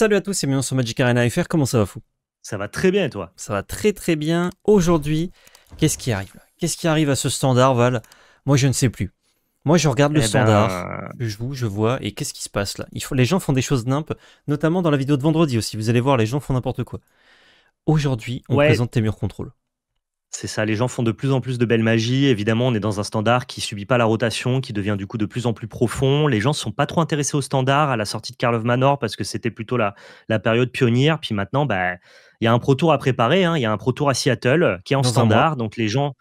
Salut à tous et bienvenue sur Magic Arena FR, comment ça va fou Ça va très bien et toi Ça va très très bien. Aujourd'hui, qu'est-ce qui arrive Qu'est-ce qui arrive à ce standard Val Moi je ne sais plus. Moi je regarde le eh ben, standard, je joue, je vois, et qu'est-ce qui se passe là Les gens font des choses n'impes, notamment dans la vidéo de vendredi aussi, vous allez voir, les gens font n'importe quoi. Aujourd'hui, on présente tes murs contrôles. C'est ça, les gens font de plus en plus de belles magies. Évidemment, on est dans un standard qui subit pas la rotation, qui devient du coup de plus en plus profond. Les gens ne sont pas trop intéressés au standard à la sortie de of Manor parce que c'était plutôt la, période pionnière. Puis maintenant, bah, il y a un pro tour à préparer, hein. il y a un pro à Seattle qui est en standard. Donc les gens,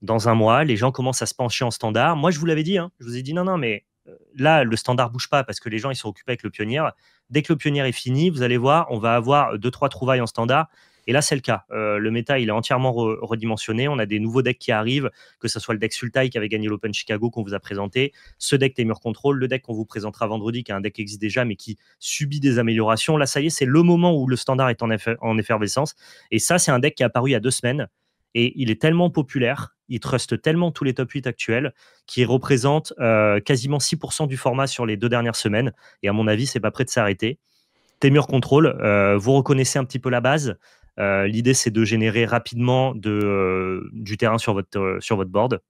dans un mois, les gens commencent à se pencher en standard. Moi, je vous l'avais dit, hein. je vous ai dit non, non, mais euh, là, le standard bouge pas parce que les gens, ils sont occupés avec le pionnier. Dès que le pionnier est fini, vous allez voir, on va avoir euh, deux, trois trouvailles en standard et là, c'est le cas. Euh, le méta, il est entièrement redimensionné. On a des nouveaux decks qui arrivent, que ce soit le deck Sultai qui avait gagné l'Open Chicago qu'on vous a présenté, ce deck Temur Control, le deck qu'on vous présentera vendredi, qui est un deck qui existe déjà mais qui subit des améliorations. Là, ça y est, c'est le moment où le standard est en, effervescence. Et ça, c'est un deck qui est apparu il y a deux semaines. Et il est tellement populaire, il truste tellement tous les top 8 actuels, qui représente euh, quasiment 6% du format sur les deux dernières semaines. Et à mon avis, c'est pas prêt de s'arrêter. Temur Control, euh, vous reconnaissez un petit peu la base. Euh, l'idée, c'est de générer rapidement euh, du terrain sur votre, euh, board.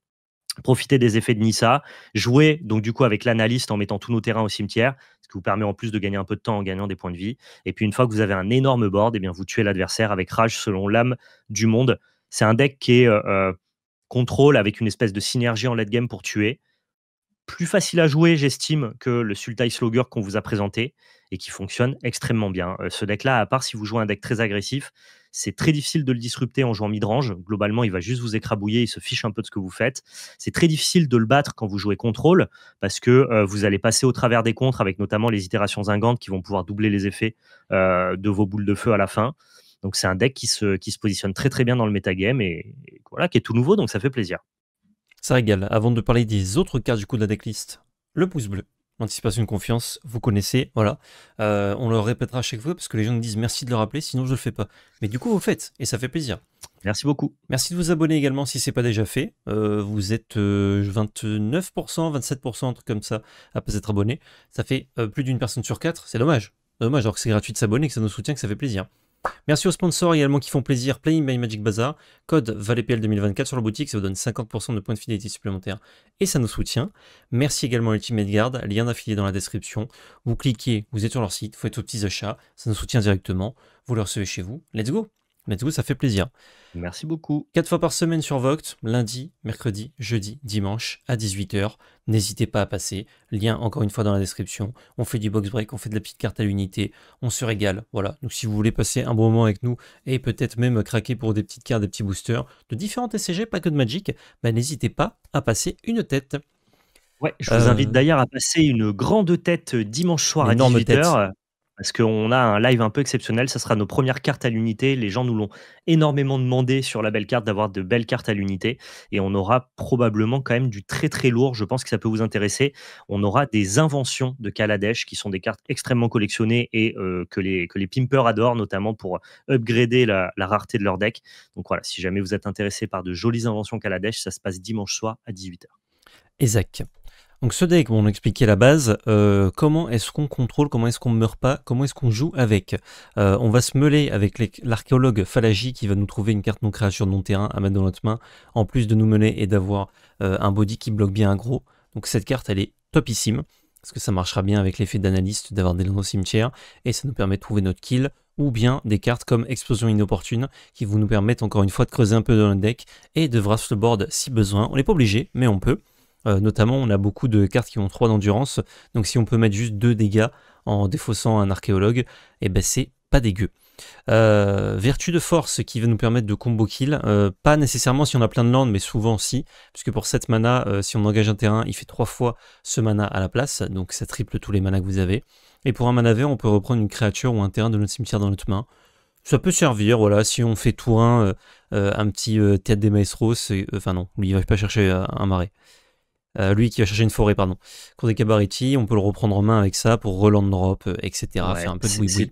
Profitez des effets de Nissa, jouez donc du coup avec l'analyste en mettant tous nos terrains au cimetière, ce qui vous permet en plus de gagner un peu de temps en gagnant des points de vie. Et puis une fois que vous avez un énorme board, eh bien vous tuez l'adversaire avec rage selon l'âme du monde. C'est un deck qui est contrôle avec une espèce de synergie en late game pour tuer plus facile à jouer, j'estime, que le Sultai Slogger qu'on vous a présenté et qui fonctionne extrêmement bien. Euh, ce deck-là, à part si vous jouez un deck très agressif, c'est très difficile de le disrupter en jouant midrange. Globalement, il va juste vous écrabouiller, il se fiche un peu de ce que vous faites. C'est très difficile de le battre quand vous jouez contrôle, parce que euh, vous allez passer au travers des contres, avec notamment les itérations zingantes qui vont pouvoir doubler les effets euh, de vos boules de feu à la fin. Donc c'est un deck qui se, qui se positionne très très bien dans le metagame et, et voilà, qui est tout nouveau, donc ça fait plaisir. Ça régale. Avant de parler des autres cartes du coup de la decklist, le pouce bleu. Anticipation de confiance, vous connaissez, voilà. Euh, on le répétera à chaque fois parce que les gens me disent merci de le rappeler, sinon je ne le fais pas. Mais du coup, vous faites et ça fait plaisir. Merci beaucoup. Merci de vous abonner également si c'est pas déjà fait. Euh, vous êtes 29%, euh, 27%, comme ça, à pas être abonné. Ça fait plus d'une personne sur quatre, c'est dommage. Dommage, alors que c'est gratuit de s'abonner, que ça nous soutient, que ça fait plaisir. Merci aux sponsors également qui font plaisir, Playing by Magic Bazaar, code ValetPL2024 sur la boutique, ça vous donne 50% de points de fidélité supplémentaires et ça nous soutient. Merci également à Ultimate Guard, lien d'affilié dans la description. Vous cliquez, vous êtes sur leur site, vous faites vos petits achats, ça nous soutient directement, vous le recevez chez vous. Let's go Mets vous, ça fait plaisir. Merci beaucoup. Quatre fois par semaine sur vox lundi, mercredi, jeudi, dimanche à 18h. N'hésitez pas à passer. Lien encore une fois dans la description. On fait du box break, on fait de la petite carte à l'unité, on se régale. Voilà. Donc si vous voulez passer un bon moment avec nous et peut-être même craquer pour des petites cartes, des petits boosters de différents TCG, pas que de Magic, bah, n'hésitez pas à passer une tête. Ouais, je vous invite euh. d'ailleurs à passer une grande tête dimanche soir à 18h parce qu'on a un live un peu exceptionnel. Ça sera nos premières cartes à l'unité. Les gens nous l'ont énormément demandé sur la belle carte d'avoir de belles cartes à l'unité. Et on aura probablement quand même du très très lourd. Je pense que ça peut vous intéresser. On aura des inventions de Kaladesh qui sont des cartes extrêmement collectionnées et euh, que, les, que les pimpers adorent, notamment pour upgrader la, rareté de leur deck. Donc voilà, si jamais vous êtes intéressé par de jolies inventions Kaladesh, ça se passe dimanche soir à 18h. Zach donc ce deck, vont on expliquait la base, euh, comment est-ce qu'on contrôle, comment est-ce qu'on meurt pas, comment est-ce qu'on joue avec. Euh, on va se mêler avec l'archéologue Falaji qui va nous trouver une carte non créature non terrain à mettre dans notre main, en plus de nous mener et d'avoir euh, un body qui bloque bien un gros. Donc cette carte elle est topissime, parce que ça marchera bien avec l'effet d'analyste d'avoir des landes au cimetière, et ça nous permet de trouver notre kill, ou bien des cartes comme Explosion Inopportune qui vont nous permettre encore une fois de creuser un peu dans le deck et de vrasse le board si besoin. On n'est pas obligé, mais on peut. Euh, notamment, on a beaucoup de cartes qui ont 3 d'endurance. Donc si on peut mettre juste 2 dégâts en défaussant un archéologue, et eh ben c'est pas dégueu. Euh, vertu de force qui va nous permettre de combo kill, euh, pas nécessairement si on a plein de land, mais souvent si, puisque pour 7 mana, si on engage un terrain, il fait 3 fois ce mana à la place, donc ça triple tous les manas que vous avez. Et pour un mana vert, on peut reprendre une créature ou un terrain de notre cimetière dans notre main. Ça peut servir, voilà, si on fait tour 1, un petit théâtre des maestros, enfin non, il va pas chercher un marais. Euh, lui qui va chercher une forêt, pardon. des Cabaretti, on peut le reprendre en main avec ça pour Roland Drop, euh, etc. faire un peu de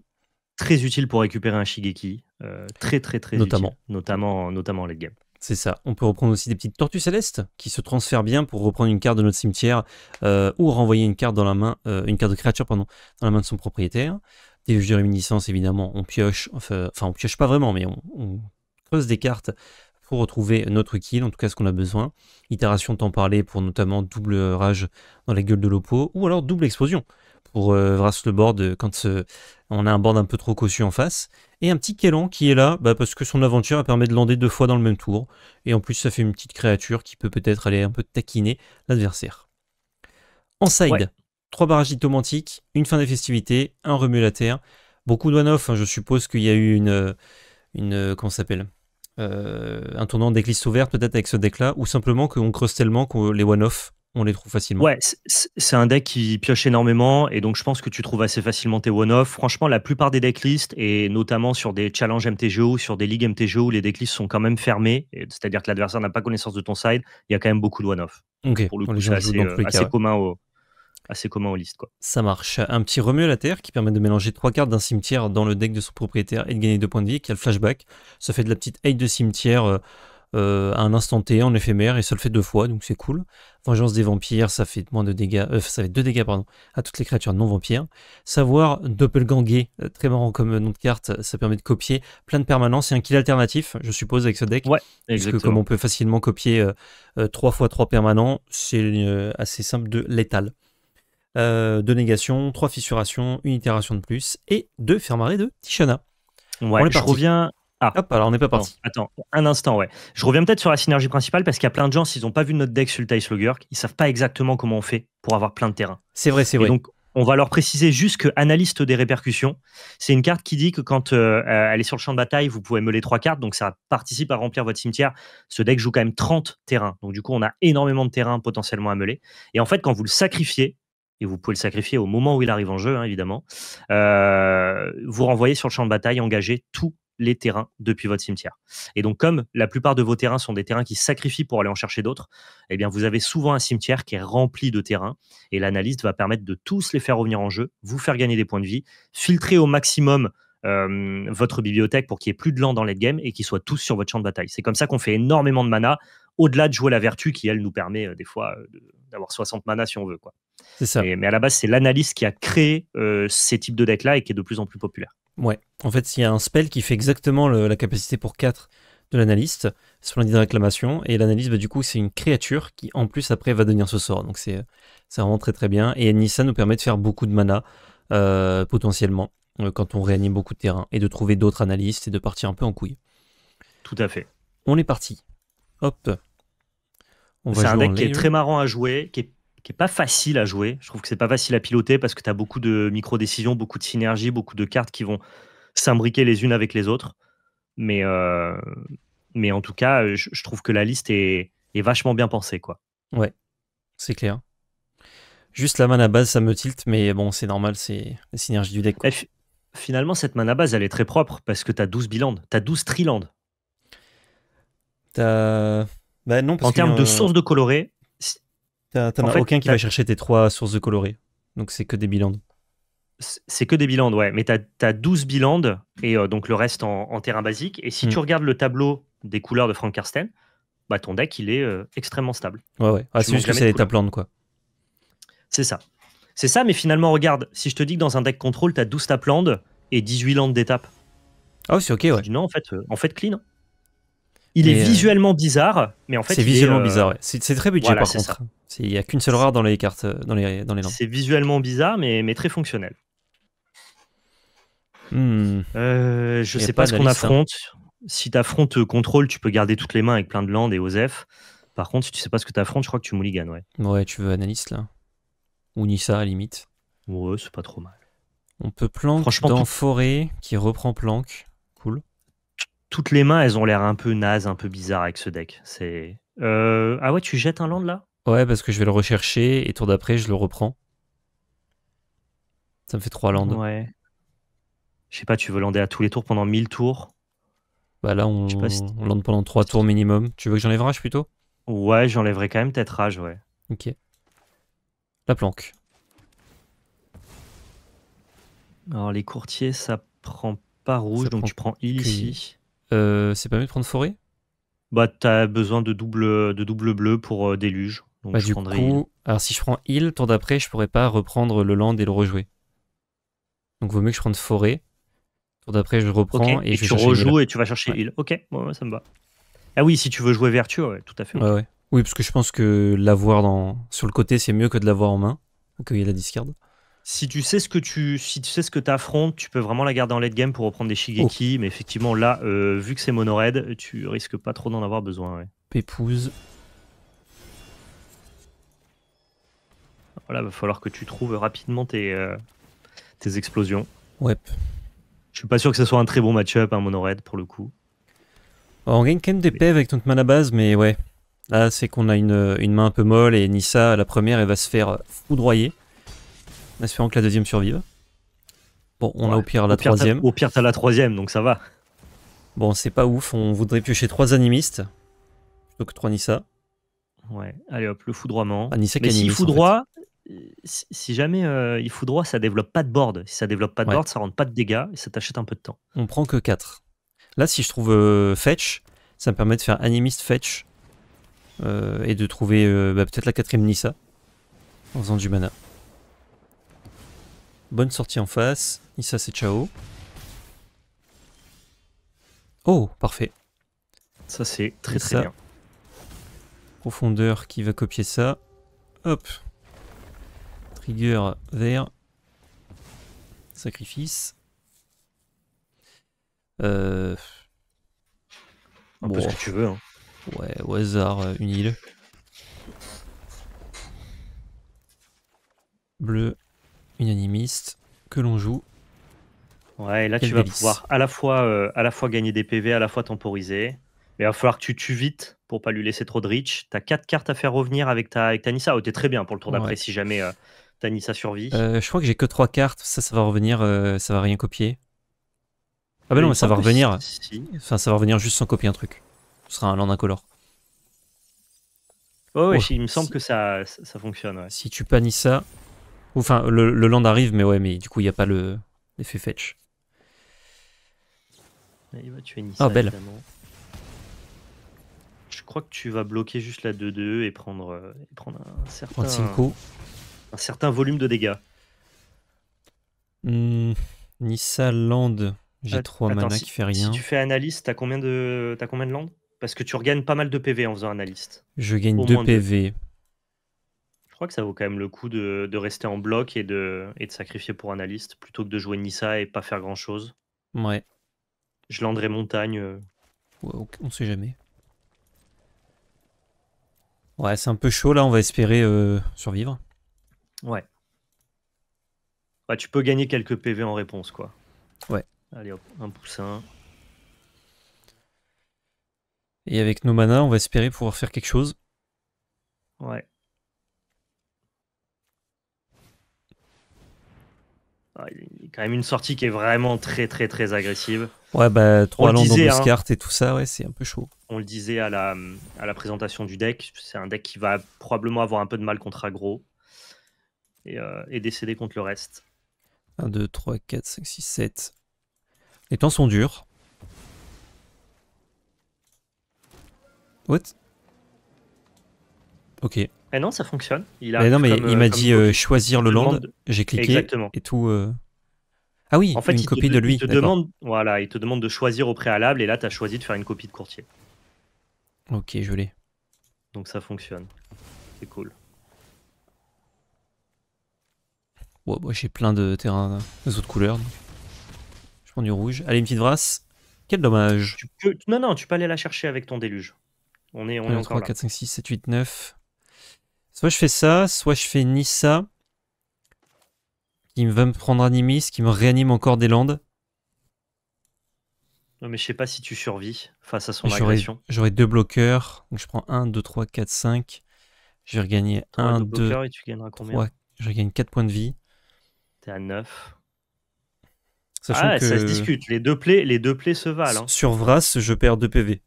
Très utile pour récupérer un Shigeki. Euh, très, très, très notamment. Utile, notamment, notamment en late game. C'est ça. On peut reprendre aussi des petites tortues célestes qui se transfèrent bien pour reprendre une carte de notre cimetière ou renvoyer une carte dans la main, une carte de créature, pardon, dans la main de son propriétaire. Des juges de réminiscence, évidemment, on pioche, enfin, on pioche pas vraiment, mais on, on creuse des cartes pour retrouver notre kill, en tout cas ce qu'on a besoin. Itération t'en parler pour notamment double rage dans la gueule de l'opo ou alors double explosion pour euh, le board euh, quand euh, on a un board un peu trop cossu en face. Et un petit Kélan qui est là bah, parce que son aventure permet de lander deux fois dans le même tour. Et en plus ça fait une petite créature qui peut peut-être aller un peu taquiner l'adversaire. En side, trois barrages diplomantiques, une fin des festivités, un remue la terre. Beaucoup de one-off, hein, je suppose qu'il y a eu une... Euh, une comment s'appelle euh, un tournant decklist ouvert peut-être avec ce deck-là, ou simplement qu'on creuse tellement que les one-off, on les trouve facilement Ouais, c'est un deck qui pioche énormément, et donc je pense que tu trouves assez facilement tes one-off. Franchement, la plupart des decklists, et notamment sur des challenges MTGO, sur des ligues MTGO, les decklists sont quand même fermés, c'est-à-dire que l'adversaire n'a pas connaissance de ton side, il y a quand même beaucoup de one-off. Ok, pour le c'est assez euh, commun assez commun aux liste. Quoi. Ça marche. Un petit remue à la terre qui permet de mélanger trois cartes d'un cimetière dans le deck de son propriétaire et de gagner deux points de vie, qui a le flashback. Ça fait de la petite aide de cimetière. Euh, euh, à un instant T en éphémère et ça le fait deux fois donc c'est cool. Vengeance des vampires, ça fait moins de dégâts, euh, ça fait deux dégâts pardon à toutes les créatures non vampires. Savoir doppelganger, très marrant comme nom de carte, ça permet de copier plein de permanences et un kill alternatif, je suppose avec ce deck. Ouais, comme on peut facilement copier trois fois trois permanents, c'est assez simple de létal euh, de négation, trois fissurations, une itération de plus et deux fermarés de Tishana. je reviens. Ah. Hop, alors on n'est pas parti. Attends, un instant, ouais. Je reviens peut-être sur la synergie principale parce qu'il y a plein de gens, s'ils n'ont pas vu notre deck sur le savent pas exactement comment on fait pour avoir plein de terrain. C'est vrai, c'est vrai. donc, on va leur préciser juste que analyste des répercussions, c'est une carte qui dit que quand euh, euh, elle est sur le champ de bataille, vous pouvez meuler trois cartes, donc ça participe à remplir votre cimetière. Ce deck joue quand même 30 terrains, donc du coup on a énormément de terrains potentiellement à meuler. Et en fait, quand vous le sacrifiez, et vous pouvez le sacrifier au moment où il arrive en jeu, hein, évidemment. Euh, vous renvoyez sur le champ de bataille, engagez tous les terrains depuis votre cimetière. Et donc, comme la plupart de vos terrains sont des terrains qui sacrifient pour aller en chercher d'autres, eh bien, vous avez souvent un cimetière qui est rempli de terrains. Et l'analyste va permettre de tous les faire revenir en jeu, vous faire gagner des points de vie, filtrer au maximum euh, votre bibliothèque pour qu'il n'y ait plus de lent dans les game et qu'ils soient tous sur votre champ de bataille. C'est comme ça qu'on fait énormément de mana, au-delà de jouer la vertu qui, elle, nous permet euh, des fois d'avoir 60 mana si on veut. Quoi. C'est Ça. mais à la base, c'est l'analyse qui a créé euh, ces types de decks-là et qui est de plus en plus populaire. Ouais, en fait, il y a un spell qui fait exactement la capacité pour 4 de l'analyste sur l'indice de réclamation. Et l'analyste, bah, du coup, c'est une créature qui, en plus, après, va devenir ce sort. Donc, c'est vraiment très très bien. Et Nissa nous permet de faire beaucoup de mana, euh, potentiellement, euh, quand on réanime beaucoup de terrain, et de trouver d'autres analystes et de partir un peu en couille. Tout à fait. On est parti. Hop. C'est un deck qui est très marrant à jouer, qui est qui est pas facile à jouer. Je trouve que c'est pas facile à piloter parce que tu as beaucoup de micro-décisions, beaucoup de synergies, beaucoup de cartes qui vont s'imbriquer les unes avec les autres. Mais, euh, mais en tout cas, je, trouve que la liste est, vachement bien pensée. Quoi. Ouais, c'est clair. Juste la main à base, ça me tilte, mais bon, c'est normal, c'est la synergie du deck. Finalement, cette mana à base, elle est très propre parce que tu as 12 bilandes, tu as 12 trilandes. T'as. Bah non, en termes de source de coloré, T'en as aucun qui va chercher tes trois sources de colorés. Donc c'est que des bilandes. c'est que des bilandes, ouais, mais t'as 12 bilandes, et euh, donc le reste en, terrain basique. Et si hmm. tu regardes le tableau des couleurs de Frank Karsten, bah, ton deck il est euh, extrêmement stable. Ouais, ouais. Ah, c'est juste que c'est des taplandes quoi. C'est ça. C'est ça, mais finalement, regarde, si je te dis que dans un deck contrôle, t'as 12 taplandes et 18 landes d'étape. Ah, c'est ok, ouais. non, en fait, euh, en fait clean. Hein. Il est euh, visuellement bizarre, mais en fait. C'est visuellement euh, bizarre, ouais. c'est très budget par contre. Il n'y a qu'une seule rare dans les cartes, euh, dans les, dans les C'est visuellement bizarre, mais, mais très fonctionnel. Hmm. je ne je sais pas, ce qu'on hein. affronte. Si tu affrontes contrôle, tu peux garder toutes les mains avec plein de landes et OZEF. Par contre, si tu sais pas ce que tu je crois que tu mouliganes ouais. Ouais, tu veux analyste là. Ou Nissa à limite. Ouais, c'est pas trop mal. On peut planque dans forêt qui reprend planque toutes les mains, elles ont l'air un peu naze, un peu bizarre avec ce deck. C'est euh, ah ouais, tu jettes un land là Ouais, parce que je vais le rechercher et tour d'après, je le reprends. Ça me fait trois landes. Ouais. Je sais pas, tu veux lander à tous les tours pendant 1000 tours Bah là, on, lande pendant 3 tours minimum. Tu veux que j'enlève Rage plutôt Ouais, j'enlèverai quand même peut-être Rage, ouais. Ok. La planque. Alors les courtiers, ça prend pas rouge, donc tu prends il ici. Euh, c'est mieux de prendre forêt Bah, t'as besoin de double, de double bleu pour euh, déluge. bah, du coup, alors si je prends île, tour d'après, je pourrais pas reprendre le land et le rejouer. Donc, vaut mieux que je prenne forêt. Tour d'après, je reprends et, et, je tu rejoues et tu vas chercher île. Ok, ça me va. Ah oui, si tu veux jouer vertu, tout à fait. oui, parce que je pense que l'avoir dans... sur le côté, c'est mieux que de l'avoir en main, qu'il y la discarde si tu sais ce que tu si tu sais ce que affrontes, tu peux vraiment la garder en late game pour reprendre des Shigeki. Oh. Mais effectivement, là, euh, vu que c'est mono tu risques pas trop d'en avoir besoin. Ouais. Pépouze. Voilà, va falloir que tu trouves rapidement tes, euh, explosions. Ouais. Je suis pas sûr que ce soit un très bon match-up, un hein, mono pour le coup. on gagne quand même des pèves e avec notre mana base, mais ouais. Là, c'est qu'on a une, une main un peu molle et Nissa, la première, elle va se faire foudroyer. Espérons que la deuxième survive. Bon, on a au pire la troisième. Au pire, t'as la troisième, donc ça va. Bon, c'est pas ouf, on voudrait piocher trois animistes. Donc, trois Nissa. Ouais, allez hop, le foudroiement. Mais foudroie, euh, si jamais euh, il foudroie, ça développe pas de board. Si ça développe pas de board, ça rend pas de dégâts et ça t'achète un peu de temps. On prend que 4. Là, si je trouve euh, fetch, ça me permet de faire animiste fetch et de trouver bah, peut-être la quatrième Nissa en faisant du mana. Bonne sortie en face. Issa, c'est ciao. Oh, parfait. Ça, c'est très très bien. Profondeur qui va copier ça. Hop. Trigger vert. Sacrifice. Euh... bon. ce que tu veux. Hein. Ouais, au hasard, euh, une île. Bleu, unanimiste que l'on joue. Ouais, et là tu vas pouvoir à la, fois, euh, à la fois gagner des PV, à la fois temporiser. Mais il va falloir que tu tues vite pour pas lui laisser trop de reach. T'as as 4 cartes à faire revenir avec ta, avec Nissa. Oh, t'es très bien pour le tour d'après si jamais euh, ta Nissa survit. Euh, je crois que j'ai que 3 cartes. Ça, ça va revenir. ça va rien copier. Ah, bah non, mais ça va revenir. Enfin, ça va revenir juste sans copier un truc. Ce sera un land incolore. Oh, ouais, il me semble que ça, ça fonctionne. Si tu panis ça, Enfin, le, land arrive, mais ouais, mais du coup, il n'y a pas le l'effet fetch. Il va ah, belle. Je crois que tu vas bloquer juste la 2-2 et prendre, euh, et prendre un certain, un, certain volume de dégâts. Hmm, Nissa land, j'ai 3 mana qui fait rien. Si tu fais analyste, t'as combien de combien de land Parce que tu regagnes pas mal de PV en faisant analyste. Je gagne 2 PV crois que ça vaut quand même le coup de, rester en bloc et de, et de sacrifier pour analyste plutôt que de jouer Nissa et pas faire grand chose. Ouais. Je landerai montagne. Euh. on sait jamais. Ouais, c'est un peu chaud là, on va espérer euh, survivre. Ouais. Ouais, tu peux gagner quelques PV en réponse, quoi. Ouais. Allez un poussin. Et avec nos manas, on va espérer pouvoir faire quelque chose. Ouais. Il y a quand même une sortie qui est vraiment très très très agressive. Ouais, bah, 3 landes en cartes et tout ça, ouais, c'est un peu chaud. On le disait à la, à la présentation du deck, c'est un deck qui va probablement avoir un peu de mal contre aggro et, euh, et décéder contre le reste. 1, 2, 3, 4, 5, 6, 7. Les temps sont durs. What Ok. Eh non, ça fonctionne. Il a il m'a euh, dit euh, choisir le land. J'ai cliqué Exactement. et tout. Euh. Ah oui, une copie de lui. Il te, demande, voilà, il te demande de choisir au préalable et là, tu as choisi de faire une copie de courtier. Ok, je l'ai. Donc ça fonctionne. C'est cool. Bah, j'ai plein de terrains des autres couleurs. Je prends du rouge. Allez, une petite brasse. Quel dommage. Tu Non, non, tu peux aller la chercher avec ton déluge. On est, on est 3, 4, 5, 6, 7, 8, 9. Soit je fais ça, soit je fais Nissa. Qui va me prendre Animis, qui me réanime encore des landes. Non, mais je sais pas si tu survis face à son agression. J'aurai deux bloqueurs. Donc je prends 1, 2, 3, 4, 5. Je vais regagner 1, 2, 3, tu combien Je regagne 4 points de vie. T'es à 9. ah, ça se discute. Les deux plaies, les deux plaies se valent. Hein. Sur Vras, je perds 2 PV.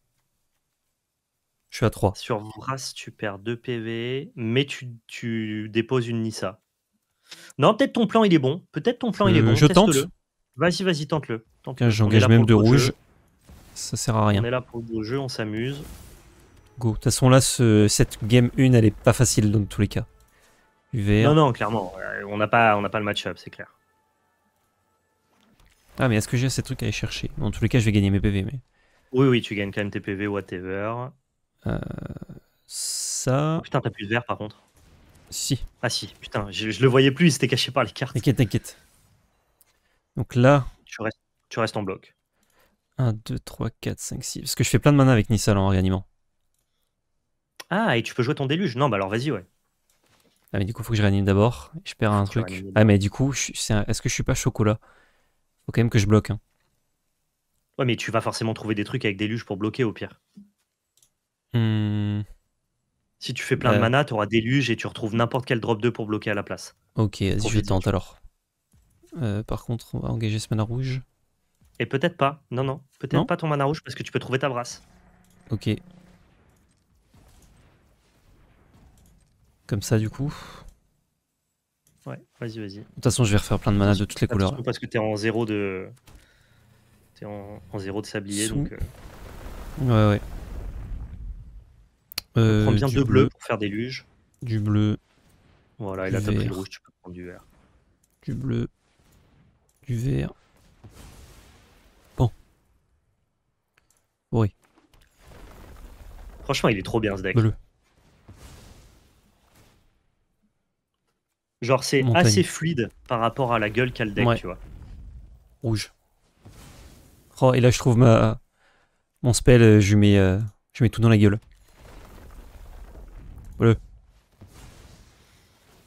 Je suis à 3. Sur Vras, tu perds 2 PV, mais tu, déposes une Nissa. Non, peut-être ton plan il est bon. Peut-être ton plan il est euh, bon. Je tente. Vas-y, vas-y, tente-le. Tente J'engage même de rouge. Ça sert à rien. On est là pour le jeu, on s'amuse. Go. De toute façon, là, cette game 1, elle est pas facile dans tous les cas. UVR. Non, non, clairement. Euh, on n'a pas, pas le match-up, c'est clair. Ah, mais est-ce que j'ai assez de trucs à aller chercher Dans tous les cas, je vais gagner mes PV. Mais... Oui, oui, tu gagnes quand même tes PV, whatever. Euh, ça. Putain, t'as plus de verre par contre. Si. Ah si, putain, je, le voyais plus, il s'était caché par les cartes. T'inquiète, t'inquiète. Donc là. Tu restes, tu restes en bloc. 1, 2, 3, 4, 5, 6. Parce que je fais plein de mana avec Nissal en réanimant. Ah, et tu peux jouer ton déluge Non, bah alors vas-y, ouais. Ah, mais du coup, faut que je réanime d'abord. Je perds un truc. Ah, mais du coup, est-ce que je suis pas chocolat Faut quand même que je bloque. Hein. Ouais, mais tu vas forcément trouver des trucs avec déluge pour bloquer au pire. Hmm. Si tu fais plein de euh. mana, tu auras déluge et tu retrouves n'importe quel drop 2 pour bloquer à la place. Ok, vas-y, je tente alors. Euh, par contre, on va engager ce mana rouge. Et peut-être pas. Non, non. Peut-être pas ton mana rouge parce que tu peux trouver ta brasse. Ok. Comme ça, du coup. Ouais, vas-y, vas-y. De toute façon, je vais refaire plein de mana de toutes les couleurs. Parce que t'es en zéro de. T'es en... en... zéro de sablier, donc. Euh. Ouais, ouais. Euh, prends bien deux bleus pour faire des luges. Du bleu. Voilà, et là t'as pris le rouge, tu peux prendre du vert. Du bleu. Du vert. Bon. Oui. Franchement, il est trop bien ce deck. Bleu. Genre, c'est assez fluide par rapport à la gueule qu'a le deck, tu vois. Rouge. Oh, et là, je trouve ma... mon spell, euh, je mets, euh, je mets tout dans la gueule.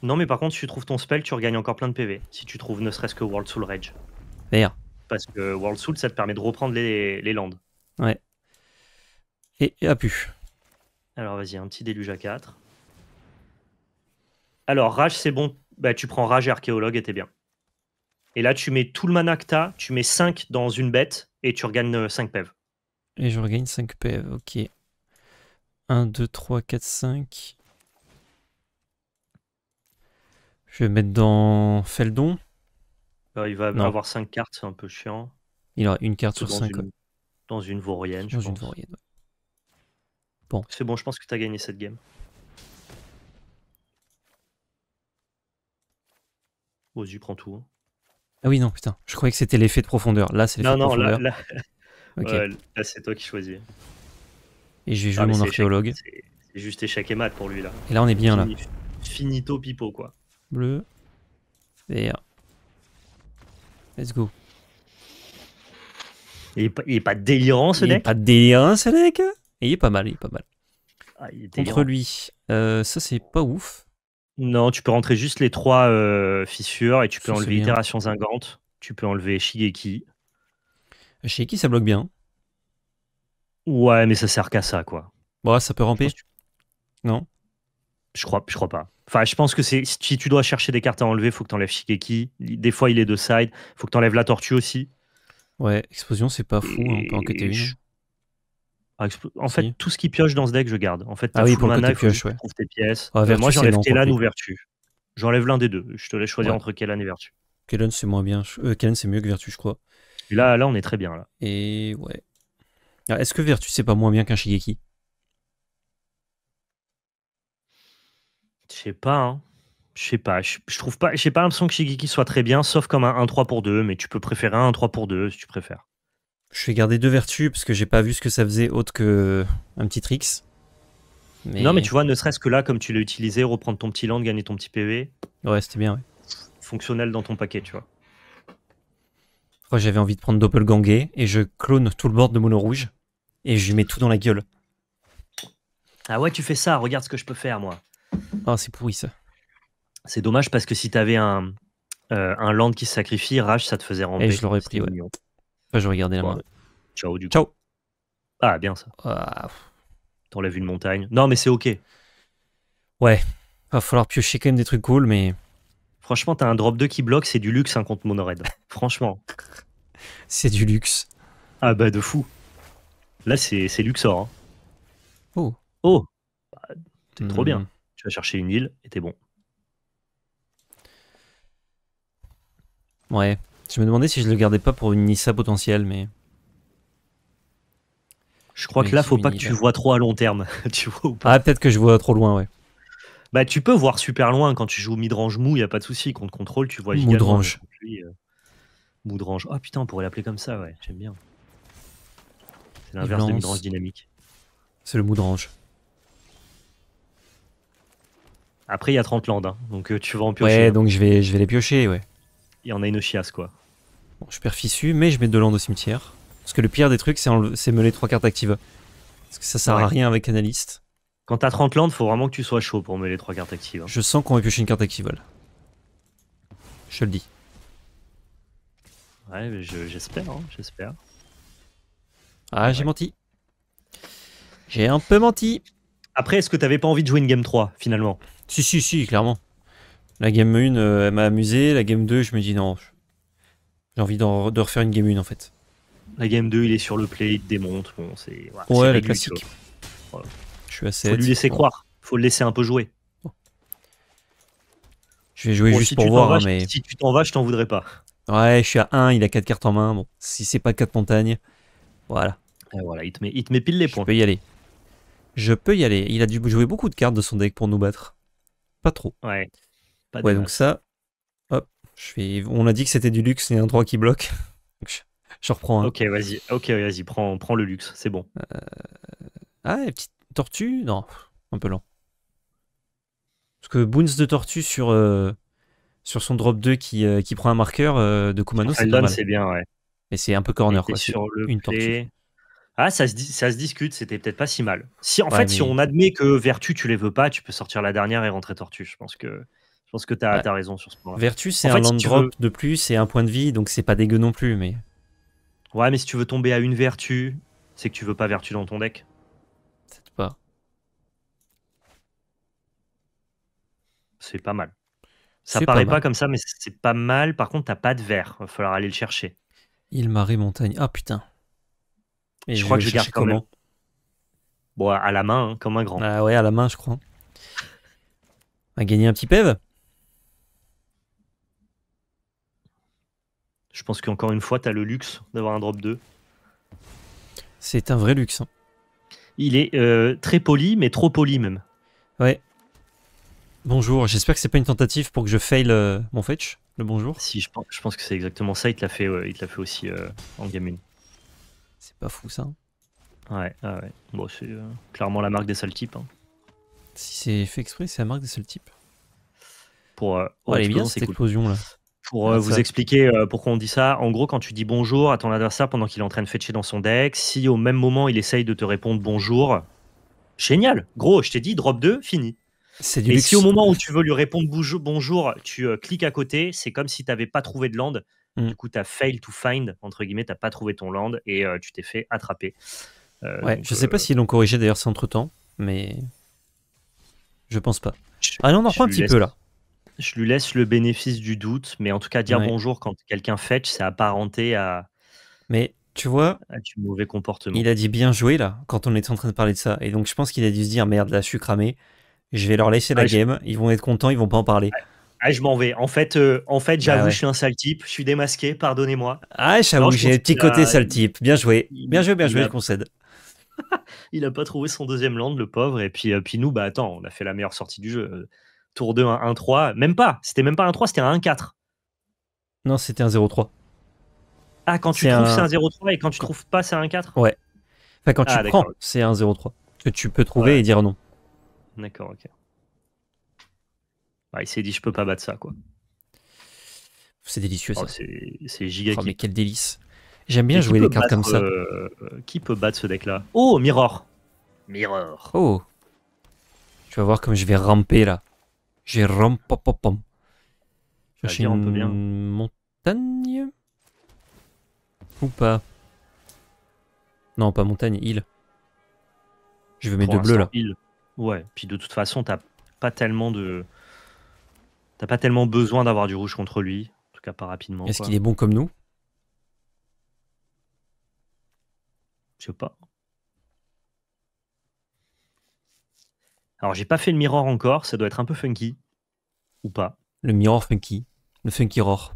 Non, mais par contre, si tu trouves ton spell, tu regagnes encore plein de PV. Si tu trouves ne serait-ce que World Soul Rage. Parce que World Soul, ça te permet de reprendre les, les landes. Ouais. Et, et, pu. Alors vas-y, un petit déluge à 4. Alors, Rage, c'est bon. Bah, tu prends Rage et Archéologue et t'es bien. Et là, tu mets tout le mana que t'as, tu mets 5 dans une bête et tu regagnes 5 euh, PV. E et je regagne 5 PV, e ok. 1, 2, 3, 4, 5. Je vais mettre dans Feldon. il va avoir 5 cartes, c'est un peu chiant. Il aura une carte sur 5. Dans une vaurienne, dans une Vaurienne, Bon. C'est bon, je pense que tu as gagné cette game. tu prends tout. Hein. Ah oui, non, putain. Je croyais que c'était l'effet de profondeur. Là, c'est l'effet de profondeur. Non, non, là, c'est toi qui choisis. Et je vais jouer ah, mon archéologue. C'est juste échec et mat pour lui, là. Et là, on est bien, là. Finito pipo, quoi bleu, vert. Let's go. Il est, pas, délirant ce deck. Il est pas délirant ce deck. il est pas mal, il est pas mal. Ah, Contre lui, euh, ça c'est pas ouf. Non, tu peux rentrer juste les trois euh, fissures et tu peux enlever Itération Zingante. Tu peux enlever Shigeki. Shigeki ça bloque bien. Ouais, mais ça sert qu'à ça quoi. Bon, bah, ça peut ramper. Non je crois, je crois pas. Enfin, je pense que c'est si tu dois chercher des cartes à enlever, faut que tu enlèves Shigeki. Des fois, il est de side. Faut que tu enlèves la tortue aussi. Ouais, explosion, c'est pas fou. Hein, on peut enquêter une. Ah, en fait, tout ce qui pioche dans ce deck, je garde. En fait, tu as ah pour mana, tes pièces. Ah, euh, moi, j'enlève Kellan ou Vertu. J'enlève l'un des deux. Je te laisse choisir entre quelle et Vertu. Kellan, c'est moins bien. Euh, c'est mieux que Vertu, je crois. Là, là, on est très bien. là. Et ouais. Est-ce que Vertu, c'est pas moins bien qu'un Shigeki Hein. Je sais pas, Je sais pas, je trouve pas, j'ai pas l'impression que Shigiki soit très bien, sauf comme un 1 3 pour 2, mais tu peux préférer un 1 3 pour 2 si tu préfères. Je vais garder deux vertus parce que j'ai pas vu ce que ça faisait autre que un petit tricks. Mais... Non, mais tu vois, ne serait-ce que là, comme tu l'as utilisé, reprendre ton petit land, gagner ton petit PV. Ouais, c'était bien, ouais. Fonctionnel dans ton paquet, tu vois. Moi, j'avais envie de prendre Doppelgangé, et je clone tout le board de mono rouge et je lui mets tout dans la gueule. Ah ouais, tu fais ça, regarde ce que je peux faire, moi. Ah, c'est pourri ça. C'est dommage parce que si t'avais un, euh, un land qui se sacrifie, Rage, ça te faisait eh, rentrer. Et je l'aurais pris, ouais. Enfin, bah, je regardais la main. Ciao, du coup. Ciao. Ah, bien ça. Ah, T'enlèves une montagne. Non, mais c'est ok. Ouais. Va falloir piocher quand même des trucs cool, mais. Franchement, t'as un drop 2 qui bloque, c'est du luxe un contre Monored. Franchement. C'est du luxe. Ah bah de fou. Là, c'est Luxor. Hein. Oh. Oh. Bah, trop hmm. bien chercher une île était bon. Ouais, je me demandais si je le gardais pas pour une Nissa potentielle, mais. Je crois que là, faut pas que tu vois trop à long terme. tu vois ou pas ah, peut-être que je vois trop loin, ouais. Bah, tu peux voir super loin quand tu joues midrange mou, il y a pas de souci. Contre contrôle, tu vois Moudrange. Euh, moudrange. Ah putain, on pourrait l'appeler comme ça, ouais, j'aime bien. C'est l'inverse de midrange dynamique. C'est le moudrange. Après, il y a 30 landes, hein. donc euh, tu vas en piocher. Ouais, donc je vais, je vais les piocher, ouais. Il y en a une chiasse, quoi. Bon, je perds fissu, mais je mets 2 landes au cimetière. Parce que le pire des trucs, c'est me les trois cartes actives. Parce que ça sert à rien avec Analyst. Quand t'as 30 landes, faut vraiment que tu sois chaud pour meuler 3 cartes actives. Je sens qu'on va piocher une carte active. Je te le dis. Ouais, j'espère, hein, j'espère. Ah, j'ai menti. J'ai un peu menti. Après, est-ce que t'avais pas envie de jouer une game 3 finalement si, si, si, clairement. La game 1, euh, elle m'a amusé. La game 2, je me dis non. J'ai envie de refaire une game 1 en fait. La game 2, il est sur le play, il te démonte c'est, ouais, la classique. Je suis assez. Faut lui laisser croire. Faut le laisser un peu jouer. Je vais jouer juste pour voir. Hein, mais... Si tu t'en vas, je t'en voudrais pas. Ouais, je suis à 1, il a 4 cartes en main. Bon, si c'est pas 4 montagnes, voilà. Et voilà, il te, met, il pile les points. Je peux y aller. Je peux y aller. Il a dû jouer beaucoup de cartes de son deck pour nous battre trop. Ouais. ouais, donc ça, hop, je fais... on a dit que c'était du luxe et un droit qui bloque. je... reprends. Hein. Ok, vas-y, ok, vas-y, prends, prends le luxe, c'est bon. Euh, ah, petite tortue Non, un peu lent. Parce que Boons de tortue sur, euh, sur son drop 2 euh, qui, prend un marqueur de Kumano, c'est c'est bien, ouais. Mais c'est un peu corner, quoi. Sur une tortue. Ah, ça se, ça se discute, c'était peut-être pas si mal. Si en fait, si on admet que Vertu, tu les veux pas, tu peux sortir la dernière et rentrer tortue. Je pense que je pense que tu raison sur ce point. Vertu, c'est un drop de plus et un point de vie, donc c'est pas dégueu non plus. Mais ouais, mais si tu veux tomber à une vertu, c'est que tu veux pas vertu dans ton deck. C'est pas. C'est pas mal. Ça paraît pas, comme ça, mais c'est pas mal. Par contre, t'as pas de verre. Va falloir aller le chercher. Il marie montagne. Ah putain je, crois que je garde comment Bon, à la main, hein, comme un grand. Ah ouais, à la main, je crois. On gagné gagner un petit PEV. Je pense qu'encore une fois, tu as le luxe d'avoir un drop 2. C'est un vrai luxe. Hein. Il est euh, très poli, mais trop poli même. Ouais. Bonjour, j'espère que c'est pas une tentative pour que je fail euh, mon fetch, le bonjour. Si, je pense, que c'est exactement ça, il te l'a fait, fait aussi euh, en game 1. C'est pas fou ça. Hein. Ouais, ouais. Bon, c'est euh, clairement la marque des seuls types. Hein. Si c'est fait exprès, c'est la marque des seuls types. Pour, euh, là. Pour ah, euh, vous expliquer euh, pourquoi on dit ça, en gros, quand tu dis bonjour à ton adversaire pendant qu'il est en train de fetcher dans son deck, si au même moment il essaye de te répondre bonjour, génial, gros, je t'ai dit drop 2, fini. C'est Et si au moment où tu veux lui répondre bonjour, tu cliques à côté, c'est comme si tu n'avais pas trouvé de land, Mm. Du coup, tu as fail to find, entre guillemets, tu pas trouvé ton land et euh, tu t'es fait attraper. Euh, ouais, je sais pas euh, s'ils l'ont corrigé d'ailleurs, c'est entre temps, mais je pense pas. Ah Allez, on en un petit peu là. Je lui laisse le bénéfice du doute, mais en tout cas, dire bonjour quand quelqu'un fetch, c'est apparenté à. Mais tu vois, du mauvais comportement. Il a dit bien joué là quand on était en train de parler de ça. Et donc je pense qu'il a dû se dire merde là, je suis cramé. Je vais leur laisser la game. Ils vont être contents, ils vont pas en parler. Ah, je m'en vais. En fait, euh, en fait j'avoue, ah je suis un sale type. Je suis démasqué, pardonnez-moi. Ah, j'avoue, j'ai un petit côté sale type. Bien joué. Bien joué, bien joué, je concède. il n'a pas trouvé son deuxième land, le pauvre. Et euh, puis, nous, bah attends, on a fait la meilleure sortie du jeu. Euh, tour 2, 1, 3. Même pas. C'était même pas un 3, c'était un 1-4. Non, c'était un 0-3. Ah, quand tu trouves, c'est un 0-3 et quand tu trouves pas, c'est un 1-4 Ouais. Enfin, quand ah, tu prends, c'est un 0-3. Que tu peux trouver et dire non. D'accord, ok. Bah, il s'est dit, je peux pas battre ça, quoi. C'est délicieux, oh, ça. C'est giga. Oh, mais quel délice. J'aime bien jouer des cartes comme ça. Euh, qui peut battre ce deck-là Oh, Mirror Mirror. Oh. Tu vas voir comme je vais ramper, là. Je vais ramper, pom, pom. Chercher une montagne Ou pas Non, pas montagne, île. Je veux mettre deux bleus, là. Ouais, puis de toute façon, t'as pas tellement de T'as pas tellement besoin d'avoir du rouge contre lui, en tout cas pas rapidement. Est-ce qu'il est bon comme nous Je sais pas. Alors j'ai pas fait le mirror encore, ça doit être un peu funky. Ou pas. Le mirror funky. Le funky roar.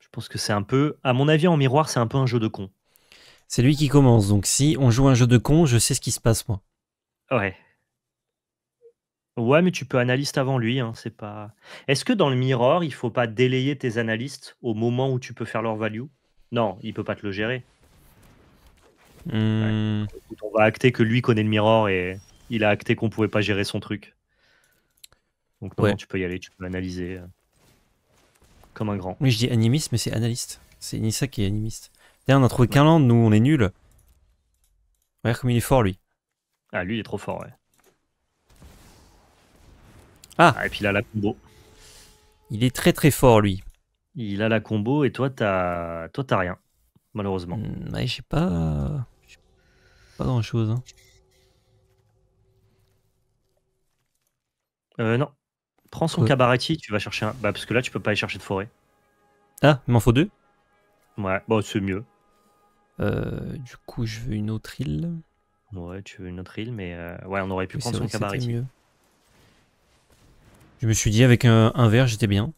Je pense que c'est un peu. À mon avis, en miroir, c'est un peu un jeu de con. C'est lui qui commence, donc si on joue un jeu de con, je sais ce qui se passe moi. Ouais, Ouais, mais tu peux analyste avant lui, hein, c'est pas Est-ce que dans le mirror, il faut pas délayer tes analystes au moment où tu peux faire leur value? Non, il peut pas te le gérer. Mmh. on va acter que lui connaît le mirror et il a acté qu'on pouvait pas gérer son truc. Donc tu peux y aller, tu peux analyser euh, comme un grand. Oui, je dis animiste, mais c'est analyste. C'est Nissa qui est animiste. Tiens, on a trouvé qu'un land, nous, on est nuls. Regarde comme il est fort, lui. Ah, lui, il est trop fort, ouais. Ah. ah. Et puis il a la combo. Il est très très fort lui. Il a la combo et toi t'as toi t'as rien malheureusement. mais hmm, j'ai pas pas grand chose. Hein. Euh, non. Prends son cabaretier tu vas chercher un. Bah, parce que là, tu peux pas aller chercher de forêt. Ah, il m'en faut deux Ouais, bon, bah, c'est mieux. Euh, du coup, je veux une autre île. Ouais, tu veux une autre île, mais euh, ouais, on aurait pu prendre son cabaretti. mieux. Je me suis dit avec un, verre, j'étais bien.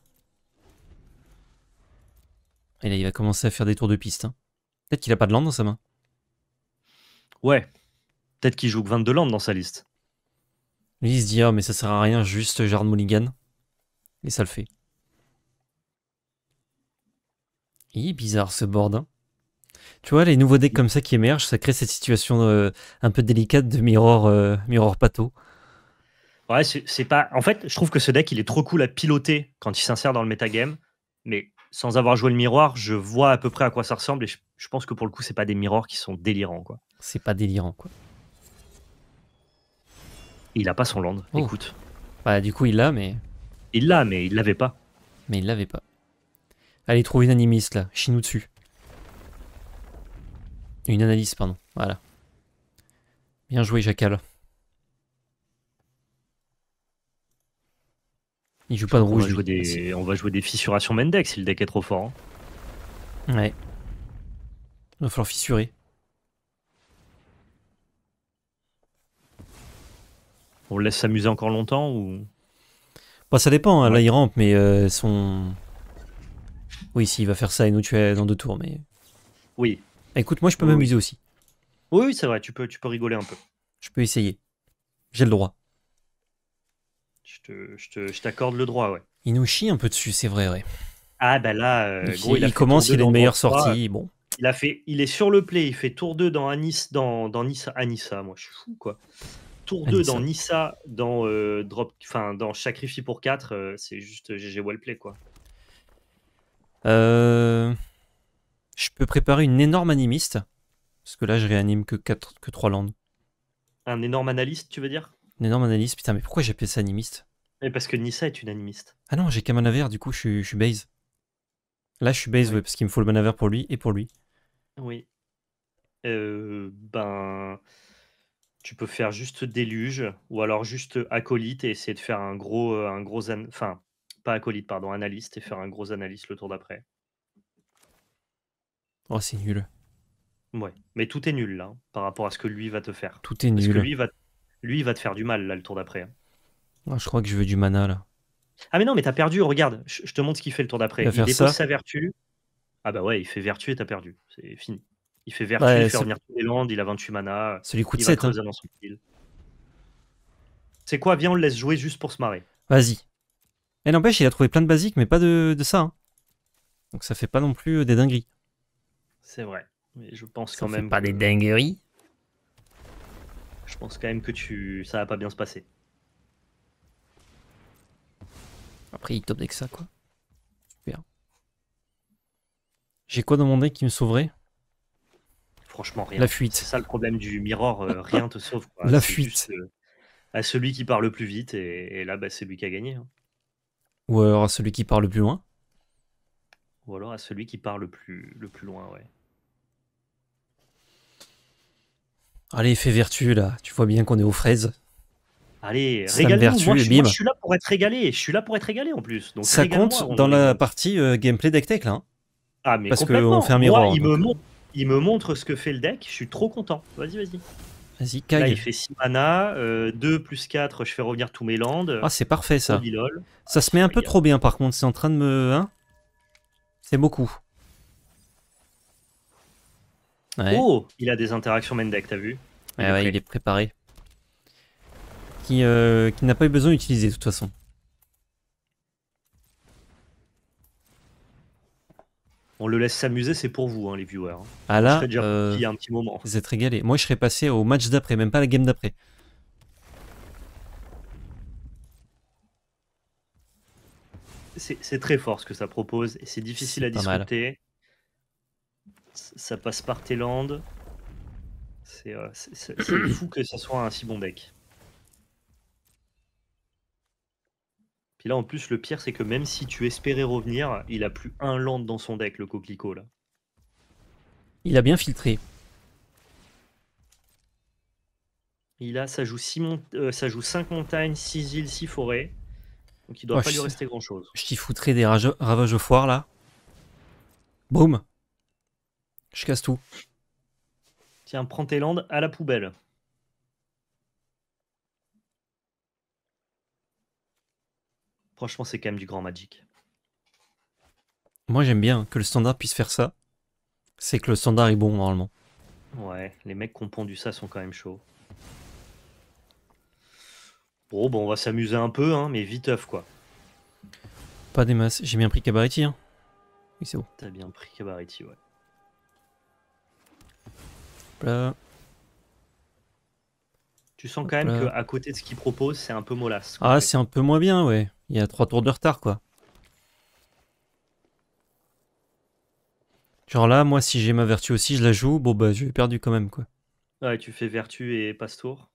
Et là, il va commencer à faire des tours de piste. Hein. Peut-être qu'il a pas de land dans sa main. Ouais. Peut-être qu'il joue que 22 landes dans sa liste. Lui, il se dit, ah, mais ça sert à rien, juste de Mulligan. Et ça le fait. Il est bizarre ce board. Hein. Tu vois, les nouveaux decks comme ça qui émergent, ça crée cette situation euh, un peu délicate de Mirror, euh, mirror Pato. Ouais, c'est pas. En fait, je trouve que ce deck, il est trop cool à piloter quand il s'insère dans le metagame. Mais sans avoir joué le miroir, je vois à peu près à quoi ça ressemble. Et je, pense que pour le coup, c'est pas des miroirs qui sont délirants, quoi. C'est pas délirant, quoi. Il a pas son land, oh. écoute. Bah, du coup, il l'a, mais. Il l'a, mais il l'avait pas. Mais il l'avait pas. Allez, trouve une animiste, là. Chine dessus. Une analyse, pardon. Voilà. Bien joué, Jackal. Il joue pas de rouge. On va, jouer des... fissurations va jouer Mendex si le deck est trop fort. Hein. Ouais. Il va falloir fissurer. On le laisse s'amuser encore longtemps ou bah, Ça dépend, hein. là il rampe, mais euh, son. Oui, s'il il va faire ça et nous tu dans deux tours, mais. Oui. Bah, écoute, moi je peux m'amuser aussi. Oui, oui c'est vrai, tu peux, tu peux rigoler un peu. Je peux essayer. J'ai le droit. Je t'accorde le droit, ouais. Il nous chie un peu dessus, c'est vrai, ouais. Ah bah là, euh, il, commence, il est en meilleure sortie, bon. Il, a fait, il est sur le play, il fait tour 2 dans, dans, dans Anissa, ah, moi je suis fou quoi. Tour 2 dans Nissa, dans, euh, drop, dans Sacrifice pour 4, euh, c'est juste GG Wellplay quoi. Je peux préparer une énorme animiste, parce que là je réanime que, que 3 landes. Un énorme analyste, tu veux dire une énorme analyse. Putain, mais pourquoi j'ai appelé ça animiste parce que Nissa est une animiste. Ah non, j'ai qu'un manaver, du coup, je suis, base. Là, je suis base, oui, parce qu'il me faut le manaver pour lui et pour lui. Oui. Euh, ben. Tu peux faire juste déluge ou alors juste acolyte et essayer de faire un gros. Euh, un gros Enfin, pas acolyte, pardon, analyste et faire un gros analyste le tour d'après. Oh, c'est nul. Ouais, mais tout est nul là, par rapport à ce que lui va te faire. Tout est nul lui, il va te faire du mal, là, le tour d'après. Hein. Ah, je crois que je veux du mana, là. Ah, mais non, mais t'as perdu, oh, regarde, je, te montre ce qu'il fait le tour d'après. Il, dépose sa vertu. Ah, bah ouais, il fait vertu et t'as perdu. C'est fini. Il fait vertu, il fait revenir les il a 28 mana. C'est lui 7. Hein. C'est quoi Viens, on le laisse jouer juste pour se marrer. Vas-y. Et n'empêche, il a trouvé plein de basiques, mais pas de, ça. Hein. Donc ça fait pas non plus euh, des dingueries. C'est vrai. Mais je pense quand fait même. Pas des dingueries. Je pense quand même que tu, ça va pas bien se passer. Après, il top ça, quoi. Super. J'ai quoi dans mon deck qui me sauverait Franchement, rien. La fuite. C'est ça le problème du mirror, euh, rien te sauve. Quoi. La fuite. Euh, à celui qui part le plus vite, et, là, bah, c'est lui qui a gagné. Hein. Ou alors à celui qui part le plus loin Ou alors à celui qui part le plus, le plus loin, ouais. Allez, fais vertu là, tu vois bien qu'on est aux fraises. Allez, régale nous Moi, je suis là pour être régalé. Je suis là pour être régalé en plus. ça compte dans la partie euh, gameplay deck tech là. Hein. ah, mais Parce qu'on euh. il, me montre, ce que fait le deck. Je suis trop content. Vas-y, vas-y. Vas-y, Là, il fait 6 mana, 2 euh, plus 4, je fais revenir tous mes landes. Ah, c'est parfait ça. Ça se met un peu trop bien par contre. C'est en train de me. Hein. c'est beaucoup. Oh Il a des interactions Mendek, t'as vu ah il, est il est préparé. Qui, euh, qui n'a pas eu besoin d'utiliser de toute façon. On le laisse s'amuser, c'est pour vous, hein, les viewers. Ah là, il y a un petit moment. Vous êtes régalés. Moi, je serais passé au match d'après, même pas la game d'après. C'est très fort ce que ça propose et c'est difficile à discuter ça passe par landes. C'est euh, fou que ça soit un si bon deck. Puis là, en plus, le pire, c'est que même si tu espérais revenir, il a plus un land dans son deck, le coquelicot, là. Il a bien filtré. Il a, ça joue, euh, ça joue 5 montagnes, 6 îles, 6 forêts. Donc il doit oh, pas lui rester grand chose. Je t'y foutrais des ravages au foire là. Boum je casse tout. Tiens, prends tes landes à la poubelle. Franchement, c'est quand même du grand Magic. Moi, j'aime bien que le standard puisse faire ça. C'est que le standard est bon, normalement. Ouais, les mecs qui ont pondu ça sont quand même chauds. Bon, bon, on va s'amuser un peu, hein, mais viteuf, quoi. Pas des masses. J'ai bien pris Cabaretti, hein. Oui, c'est bon. T'as bien pris Cabaretti, ouais. Tu sens quand même à côté de ce qu'il propose, c'est un peu mollasse. ah, c'est un peu moins bien, ouais. Il y a trois tours de retard, quoi. Genre là, moi, si j'ai ma vertu aussi, je la joue, bon, bah, vais perdu quand même, quoi. Ouais, tu fais vertu et passe tour.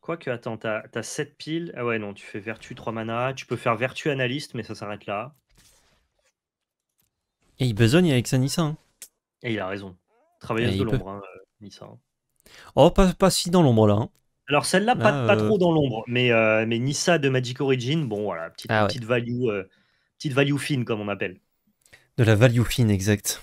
Quoique, attends, t'as 7 piles. Ah ouais, non, tu fais vertu 3 mana. Tu peux faire vertu analyste, mais ça s'arrête là. Et il besogne avec Sanissa. Hein. Et il a raison. Travailleuse de l'ombre. Hein. Nissa. Hein. Oh, pas, pas, si dans l'ombre là. Hein. Alors celle-là, pas, pas, euh, trop dans l'ombre, euh, mais, Nissa de Magic Origin, bon voilà, petite, ah value, euh, petite value fine comme on appelle. De la value fine, exact.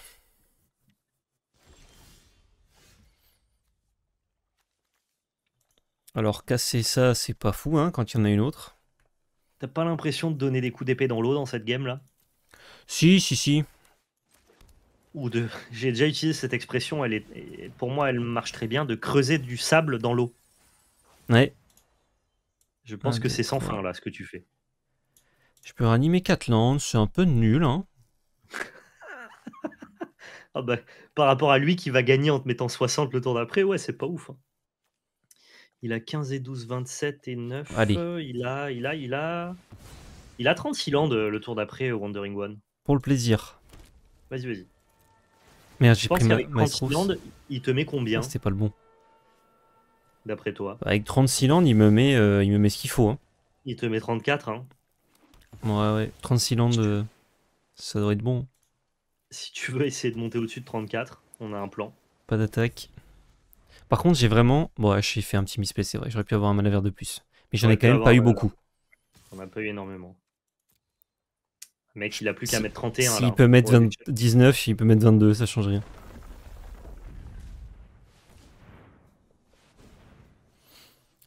Alors casser ça, c'est pas fou hein, quand il y en a une autre. T'as pas l'impression de donner des coups d'épée dans l'eau dans cette game là Si, si, si. J'ai déjà utilisé cette expression, elle est, pour moi, elle marche très bien, de creuser du sable dans l'eau. Ouais. Je pense ah, que c'est sans fin, là, ce que tu fais. Je peux ranimer landes, c'est un peu nul, hein. Ah, bah, par rapport à lui qui va gagner en te mettant 60 le tour d'après, ouais, c'est pas ouf. Hein. Il a 15 et 12, 27 et 9. il a, il a, il a. Il a 36 landes euh, le tour d'après au Wandering One. Pour le plaisir. Vas-y, vas-y. Merde, j'ai pris ma, 36 landes, il te met combien ah, C'était pas le bon. D'après toi Avec 36 landes, il me met, euh, il me met ce qu'il faut. Hein. Il te met 34. Hein. Ouais, ouais. 36 landes, euh, ça devrait être bon. Si tu veux essayer de monter au-dessus de 34, on a un plan. Pas d'attaque. Par contre, j'ai vraiment. Bon, ouais, j'ai fait un petit misplay, c'est vrai. J'aurais pu avoir un manœuvre de plus. Mais j'en ai quand même pas eu beaucoup. On ai pas eu énormément mec, il a plus qu'à mettre 31. S'il peut mettre 19, il peut mettre 22, ça change rien.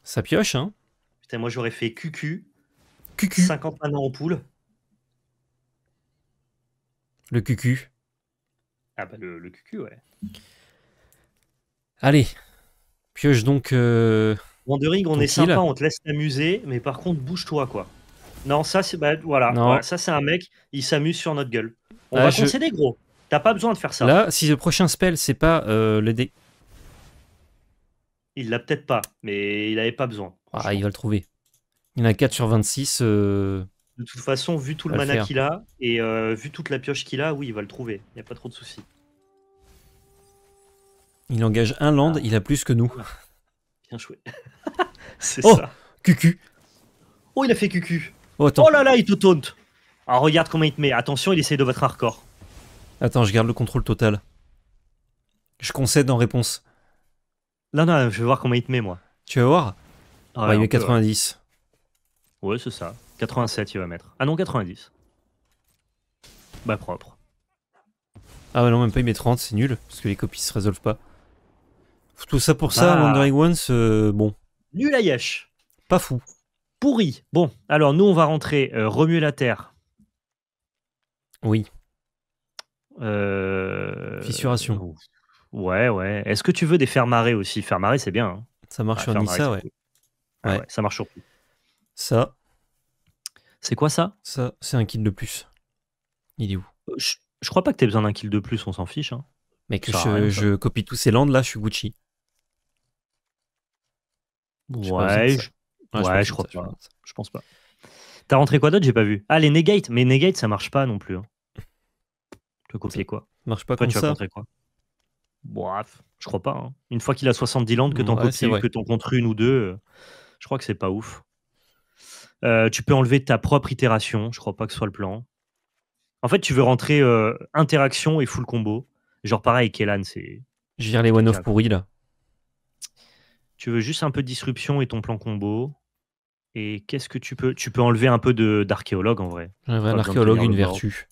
Ça pioche, hein Putain, moi j'aurais fait QQ. QQ. 51 en poule. Le QQ. Ah bah le, QQ, ouais. Allez, pioche donc. Euh... Wandering, on est sympa, on te laisse t'amuser, mais par contre, bouge-toi, quoi. Non, ça c'est bah, voilà. ça c'est un mec, il s'amuse sur notre gueule. On ah, va concéder gros. T'as pas besoin de faire ça. Là, si le prochain spell c'est pas euh, le dé. Il l'a peut-être pas, mais il avait pas besoin. Ah, il va le trouver. Il a 4 sur 26. Euh, de toute façon, vu tout le mana qu'il a et euh, vu toute la pioche qu'il a, oui, il va le trouver. Il n'y a pas trop de soucis. Il engage un land, ah. il a plus que nous. Bien joué. c'est oh, ça. Cucu. Oh, il a fait cucu. Oh, là là, il te taunte Alors ah, regarde comment il te met. Attention, il essaie de battre un record. Attends, je garde le contrôle total. Je concède en réponse. Non, non, je vais voir comment il te met, moi. Tu vas voir ah, Il met 90. Ouais, c'est ça. 87, il va mettre. Ah non, 90. Bah, propre. Ah ouais non, même pas, il met 30, c'est nul, parce que les copies se résolvent pas. Tout ça pour ça, bah. Wandering Ones, euh, bon. Nul à Yesh. Pas fou pourri. Bon, alors nous, on va rentrer, euh, remuer la terre. Oui. Euh, Fissuration. Euh, ouais, ouais. Est-ce que tu veux des fermarées aussi Fermarés, c'est bien. Ça marche sur ouais. ça marche Ça, C'est quoi ça ça, c'est un kill de plus. Il est où je, crois pas que t'aies besoin d'un kill de plus, on s'en fiche. Hein. Mais que je, copie tous ces landes là, je suis Gucci. Ouais, Ouais, je, crois pas. Je pense, pas. T'as rentré quoi d'autre J'ai pas vu. Ah, les negate. Mais negate, ça marche pas non plus. Hein. Tu veux copier quoi Marche pas tu vas quoi Bref, je crois pas. Hein. Une fois qu'il a 70 landes, que t'en copies, que t'en contre une ou deux, euh, je crois que c'est pas ouf. Euh, tu peux enlever ta propre itération. Je crois pas que ce soit le plan. En fait, tu veux rentrer euh, interaction et full combo. Genre pareil, Kellan c'est. Je viens les one-off pourris là. Tu veux juste un peu de disruption et ton plan combo. Et qu'est-ce que tu peux Tu peux enlever un peu d'archéologue en vrai. un archéologue archéologue une vertu.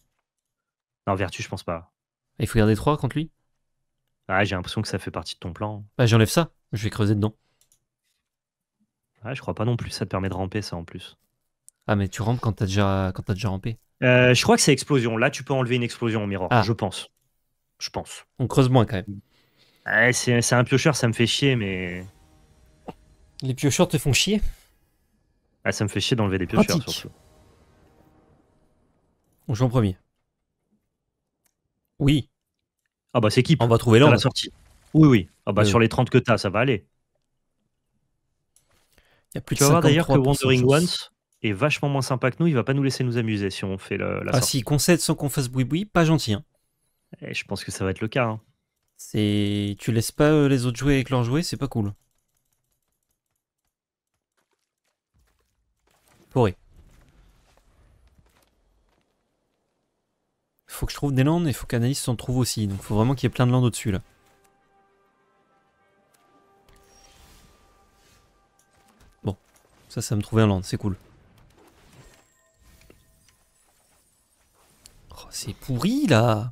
Non, vertu, je pense pas. il faut garder trois contre lui Ah, j'ai l'impression que ça fait partie de ton plan. Bah, j'enlève ça. Je vais creuser dedans. Ah, je crois pas non plus. Ça te permet de ramper, ça en plus. Ah, mais tu rampes quand t'as déjà, quand as déjà rampé euh, Je crois que c'est explosion. Là, tu peux enlever une explosion au miroir, ah. je pense. Je pense. On creuse moins quand même. Ouais, c'est un piocheur, ça me fait chier, mais. Les piocheurs te font chier ah, ça me fait chier d'enlever des piocheurs On joue en premier. Oui. Ah bah c'est qui On va trouver là la sortie. Oui, oui. Ah bah sur les 30 que t'as, ça va aller. Y a plus tu vas voir d'ailleurs que Wandering Ones est vachement moins sympa que nous. Il va pas nous laisser nous amuser si on fait la ah, sortie. Ah si, concède sans qu'on fasse boui-boui, pas gentil. Hein. Eh, je pense que ça va être le cas. Hein. C'est, Tu laisses pas euh, les autres jouer avec leurs jouets, c'est pas cool. Faut que je trouve des landes et faut qu'Analyse s'en trouve aussi. Donc faut vraiment qu'il y ait plein de landes au-dessus là. Bon, ça, ça me trouve un land, c'est cool. Oh, c'est pourri là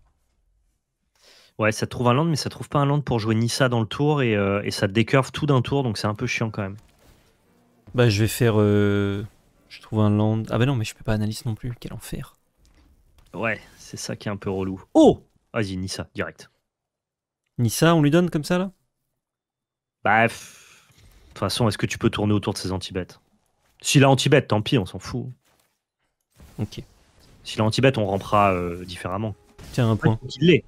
Ouais, ça trouve un land, mais ça trouve pas un land pour jouer Nissa dans le tour euh, et, ça décurve tout d'un tour, donc c'est un peu chiant quand même. Bah, je vais faire. Euh, je trouve un land. Ah bah non, mais je peux pas analyser non plus. Quel enfer. Ouais, c'est ça qui est un peu relou. Oh Vas-y, Nissa, direct. Nissa, on lui donne comme ça là Bref. Bah, de toute façon, est-ce que tu peux tourner autour de ces anti-bêtes S'il a anti tant pis, on s'en fout. Ok. S'il a anti on rampera euh, différemment. Tiens, un point. Il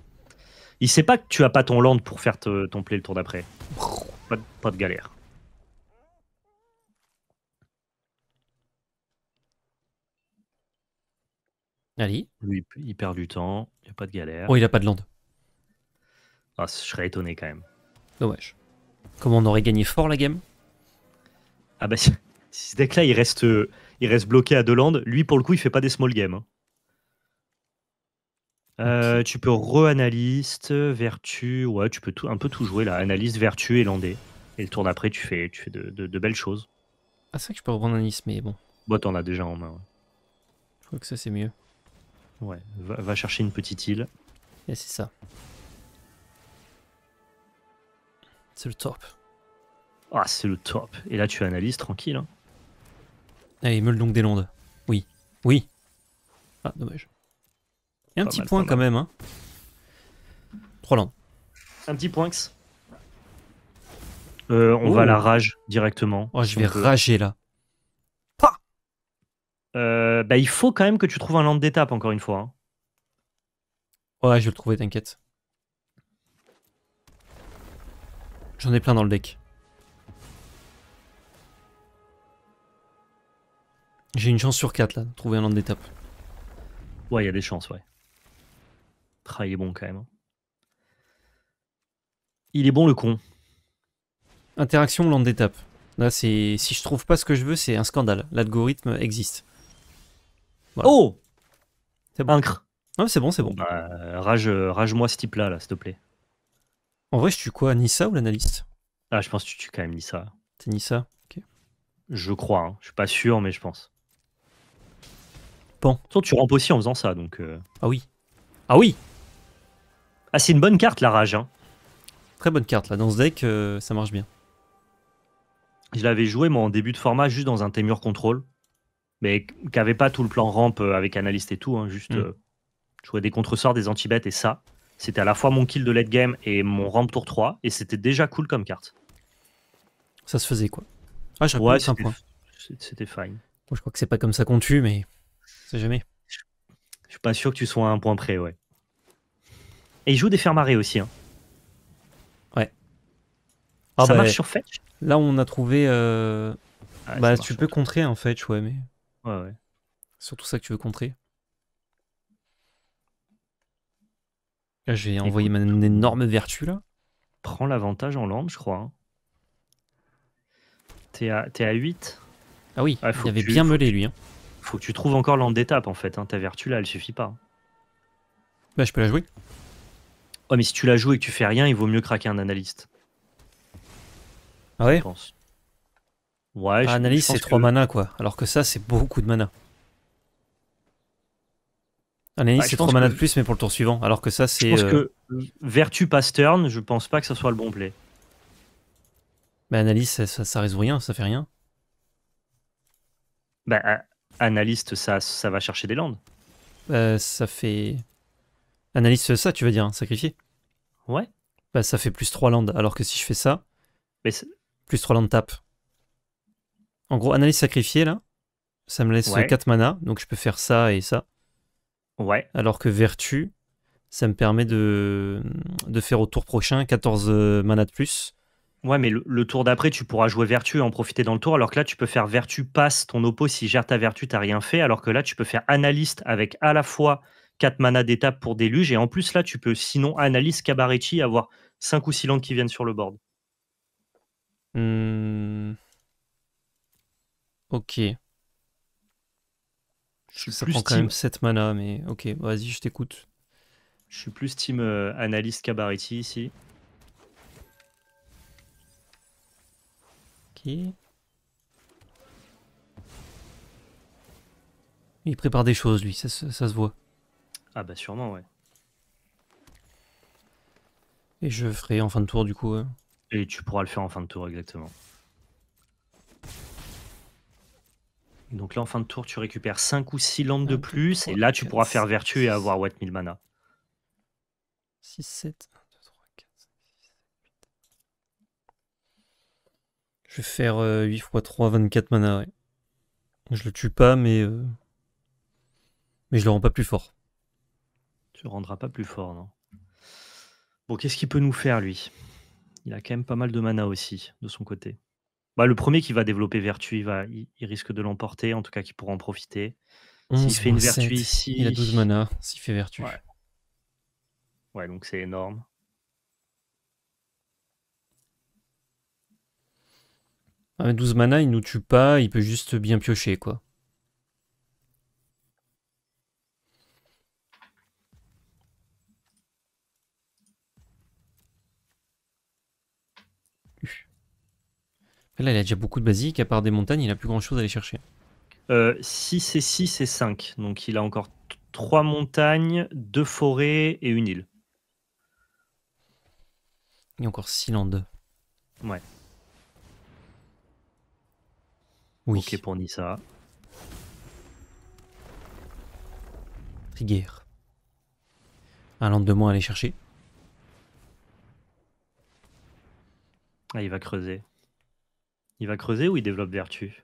Il sait pas que tu as pas ton land pour faire te, ton play le tour d'après. pas de galère. Allez. Lui, il perd du temps, il n'y a pas de galère. Oh, il a pas de land. Ah, je serais étonné quand même. Dommage. Comment on aurait gagné fort la game Ah bah si, ce deck-là, il reste, euh, il reste bloqué à deux landes. lui pour le coup, il fait pas des small games. Hein. Euh, tu peux re-analyste, vertu, ouais, tu peux un peu tout jouer là, analyse vertu et landé. Et le tour d'après, tu fais, tu fais de, belles choses. Ah, c'est vrai que je peux reprendre analyste, mais bon. Bon, bah, t'en as déjà en main. Je crois que ça, c'est mieux. Ouais, va, chercher une petite île. Et c'est ça. C'est le top. Ah, c'est le top. Et là, tu analyses tranquille. Hein. Allez, ah, meule donc des landes. Oui. Oui. Ah, dommage. Et un petit point quand même. Hein. Trois Un petit point. Euh, on va à oh. la rage directement. Oh, je vais rager là. Euh, bah, il faut quand même que tu trouves un land d'étape, encore une fois. Hein. Ouais, je vais le trouver, t'inquiète. J'en ai plein dans le deck. J'ai une chance sur 4 là, de trouver un land d'étape. Ouais, il y a des chances, ouais. Travail est bon quand même. Hein. Il est bon le con. Interaction land d'étape. Là, c'est si je trouve pas ce que je veux, c'est un scandale. L'algorithme existe. Oh C'est bon. Non, c'est bon, c'est bon. Bah, rage, rage moi ce type-là, là, s'il te plaît. En vrai, je tue quoi Nissa ou l'analyste Ah, je pense que tu tues quand même Nissa. C'est Nissa Ok. Je crois, hein. je suis pas sûr, mais je pense. Bon. Toi, tu rampes aussi en faisant ça, donc. Euh. Ah oui. Ah oui Ah, c'est une bonne carte, la rage. Hein. Très bonne carte, là. Dans ce deck, euh, ça marche bien. Je l'avais joué, mon en début de format, juste dans un Témur Control mais qui n'avait pas tout le plan rampe euh, avec analyste et tout. Hein, juste, mm. euh, jouer des contre-sorts des anti-bêtes et ça. C'était à la fois mon kill de late game et mon ramp tour 3, et c'était déjà cool comme carte. Ça se faisait quoi Ah, ouais, C'était fine. je crois que c'est pas comme ça qu'on tue, mais c'est jamais. Je suis pas sûr que tu sois à un point près, ouais. Et il joue des fermarés aussi. Hein. Ouais. ça ah, bah, marche sur Fetch Là, on a trouvé. Euh, ah, bah, tu peux contrer en hein, Fetch, ouais, mais. Ouais, Surtout ça que tu veux contrer. Là, ah, je vais envoyer énorme vertu là. Prends l'avantage en lampe je crois. Hein. T'es à, 8. Ah oui, ah, il avait bien meulé lui. Hein. Faut que tu trouves encore land d'étape en fait. Hein. Ta vertu là, elle suffit pas. Bah, je peux la jouer. Oh mais si tu la joues et que tu fais rien, il vaut mieux craquer un analyste. Ah ouais Analyse, c'est 3 mana, quoi. Alors que ça, c'est beaucoup de mana. Analyse, bah, c'est 3 mana de plus, mais pour le tour suivant. Alors que ça, c'est. Je pense euh, que Vertu passe turn, je pense pas que ça soit le bon play. Mais bah, Analyse, ça, ça, résout rien, ça fait rien. Bah, Analyste, ça, ça va chercher des landes. Bah, ça fait. analyse ça, tu veux dire, hein, sacrifier Ouais. Bah, ça fait plus 3 landes, alors que si je fais ça. Mais plus 3 landes tape. En gros, analyse sacrifiée, là, ça me laisse 4 mana, donc je peux faire ça et ça. Ouais. Alors que vertu, ça me permet de, faire au tour prochain 14 euh, mana de plus. Ouais, mais le, tour d'après, tu pourras jouer vertu et en profiter dans le tour, alors que là, tu peux faire vertu passe ton oppo si gère ta vertu, t'as rien fait, alors que là, tu peux faire analyste avec à la fois 4 mana d'étape pour déluge, et en plus, là, tu peux sinon analyse cabaretchi avoir 5 ou 6 landes qui viennent sur le board. Hmm. Ok. Je ça prend quand même 7 mana, mais ok, vas-y, je t'écoute. Je suis plus team analyst euh, analyste ici. Ok. Il prépare des choses, lui, ça, se voit. Ah bah sûrement, ouais. Et je ferai en fin de tour, du coup. Hein. Et tu pourras le faire en fin de tour, exactement. Donc là, en fin de tour, tu récupères 5 ou 6 lampes de plus. et là, tu pourras faire vertu et avoir 1000 mana. 6, 7, 1, 2, 3, 4, Je vais faire 8 x 3, 24 mana. Je le tue pas, mais. Euh, mais je le rends pas plus fort. Tu le rendras pas plus fort, non. Bon, qu'est-ce qu'il peut nous faire, lui Il a quand même pas mal de mana aussi, de son côté. Bah, le premier qui va développer vertu, il, va, il, risque de l'emporter, en tout cas qui pourra en profiter. S'il fait une vertu ici. Il a 12 mana, s'il fait vertu. Ouais, donc c'est énorme. 12 ah, mana, il nous tue pas, il peut juste bien piocher, quoi. Là, il a déjà beaucoup de basiques. À part des montagnes, il a plus grand chose à aller chercher. Euh, 6 et 6 et 5. Donc il a encore 3 montagnes, 2 forêts et une île. Et encore 6 landes. Ouais. Oui. Ok pour Nissa. Trigger. Un land de moins à aller chercher. Ah, il va creuser. Il va creuser ou il développe vertu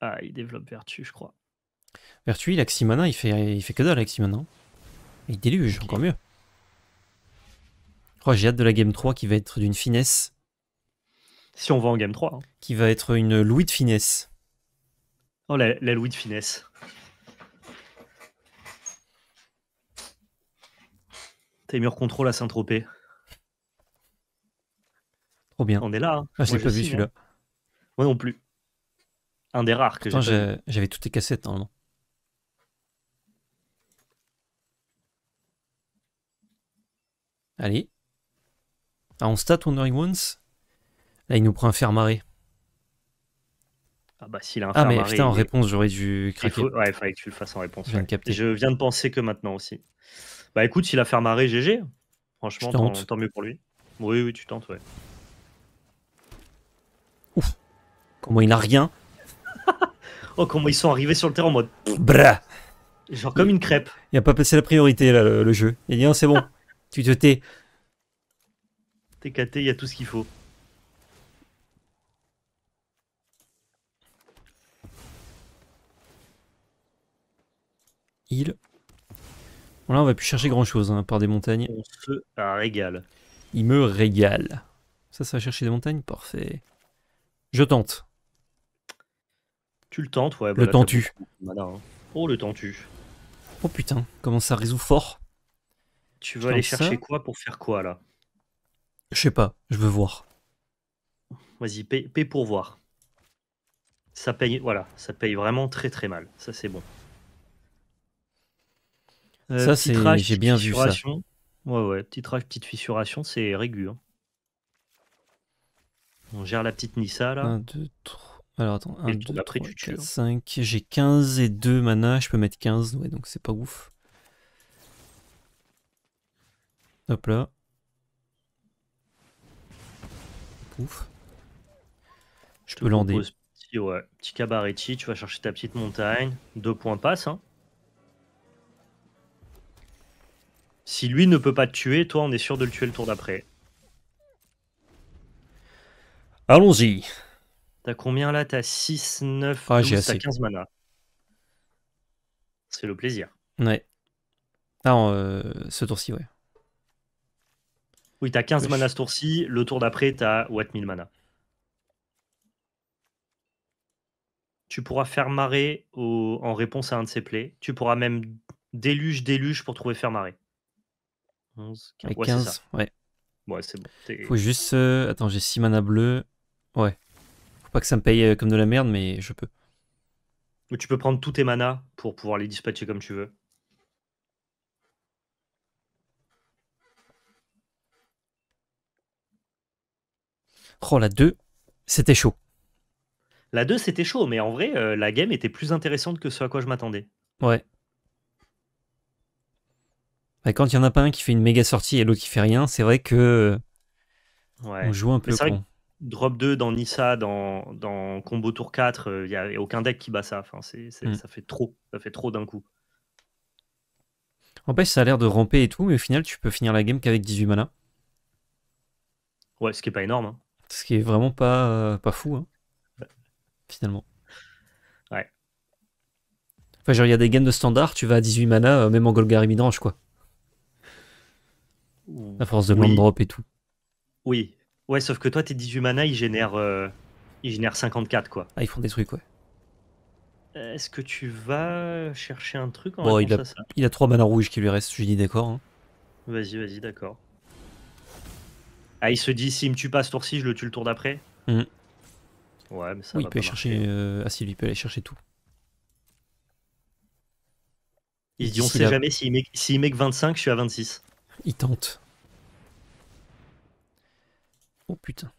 Ah, il développe vertu, je crois. Vertu, il Ximana, il fait, il fait que dalle Aximana. Il déluge, encore mieux. Oh, j'ai hâte de la game 3 qui va être d'une finesse. Si on va en game 3. Hein. Qui va être une Louis de finesse. Oh, la, Louis de finesse. T'es contrôle à Saint-Tropez. Trop bien. On est là. Hein. Ah, je pas vu celui-là. Hein. Moi non plus. Un des rares que j'ai. J'avais toutes les cassettes normalement. Allez. Ah, on stat wondering Ones. Là, il nous prend un fer Ah bah s'il a un ah, fer Ah mais en réponse, j'aurais dû craquer. Il fallait que tu le fasses en réponse. Je viens, de, Je viens de penser que maintenant aussi. Bah écoute, s'il a fer marée, GG. Franchement, tant mieux pour lui. Oui, oui, tu tentes, ouais ouf, comment il n'a rien. oh, comment ils sont arrivés sur le terrain en mode. Bra Genre comme une crêpe. Il n'a pas passé la priorité, là, le, jeu. Il a dit non, c'est bon, tu te tais. T'es caté, il y a tout ce qu'il faut. Il. Bon, là, on va plus chercher grand chose hein, par des montagnes. On se régale. Il me régale. Ça, ça va chercher des montagnes Parfait. Je tente. Tu le tentes, ouais. le bah, tentu. Hein. Oh, le tentu. Oh putain, comment ça résout fort. Tu veux aller chercher quoi pour faire quoi là Je sais pas, je veux voir. Vas-y, paie, pour voir. Ça paye, voilà, ça paye vraiment très très mal. Ça c'est bon. Euh, ça c'est, j'ai bien vu ça. Ouais ouais, petit rage, petite fissuration, c'est régulier. Hein. On gère la petite Nissa là. 1, 2, 3. Alors attends, 1, 5. Hein. J'ai 15 et 2 mana, je peux mettre 15, ouais, donc c'est pas ouf. Hop là. Ouf. Je, peux lander. Petit, ouais, petit cabaretti, tu vas chercher ta petite montagne. Deux points passent. Hein. Si lui ne peut pas te tuer, toi on est sûr de le tuer le tour d'après. Allons-y. T'as combien là T'as 6, 9, 12, 15 mana. C'est le plaisir. Ouais. Ah, euh, ce tour-ci, ouais. Oui, t'as 15 mana ce tour-ci. Le tour d'après, t'as what 1000 mana. Tu pourras faire marrer en réponse à un de ses plays. Tu pourras même déluge, déluge pour trouver faire marrer. 11, 15. Ouais, ouais. c'est bon. Faut juste. Euh, attends, j'ai 6 mana bleus. Ouais. Faut pas que ça me paye euh, comme de la merde, mais je peux. Ou tu peux prendre tous tes manas pour pouvoir les dispatcher comme tu veux. Oh, la 2, c'était chaud. La 2, c'était chaud, mais en vrai, euh, la game était plus intéressante que ce à quoi je m'attendais. Ouais. Bah, quand il y en a pas un qui fait une méga sortie et l'autre qui fait rien, c'est vrai que. Euh, ouais. On joue un peu con drop 2 dans Nissa, dans, dans combo tour 4, il n'y a, aucun deck qui bat ça. Enfin, mm. Ça fait trop, ça fait trop d'un coup. En fait, ça a l'air de ramper et tout, mais au final, tu peux finir la game qu'avec 18 mana. Ouais, ce qui est pas énorme. Hein. Ce qui est vraiment pas, euh, pas fou, hein. finalement. Ouais. Enfin, genre, il y a des games de standard, tu vas à 18 mana, euh, même en Golgari Midrange, quoi. À force de land drop et tout. Oui, Ouais, sauf que toi, tes 18 mana, ils génèrent, euh, génère 54, quoi. Ah, ils font des trucs, ouais. Euh, est-ce que tu vas chercher un truc en bon, il a, il 3 mana rouges qui lui restent, je dis d'accord. Hein. Vas-y, vas-y, d'accord. Ah, il se dit, s'il me tue pas ce tour-ci, je le tue le tour d'après mhm. Ouais, mais ça va il peut chercher. Ah, si, lui, peut aller chercher tout. Il se dit, on sait jamais, s'il met que 25, je suis à 26. Il tente. Oh putain.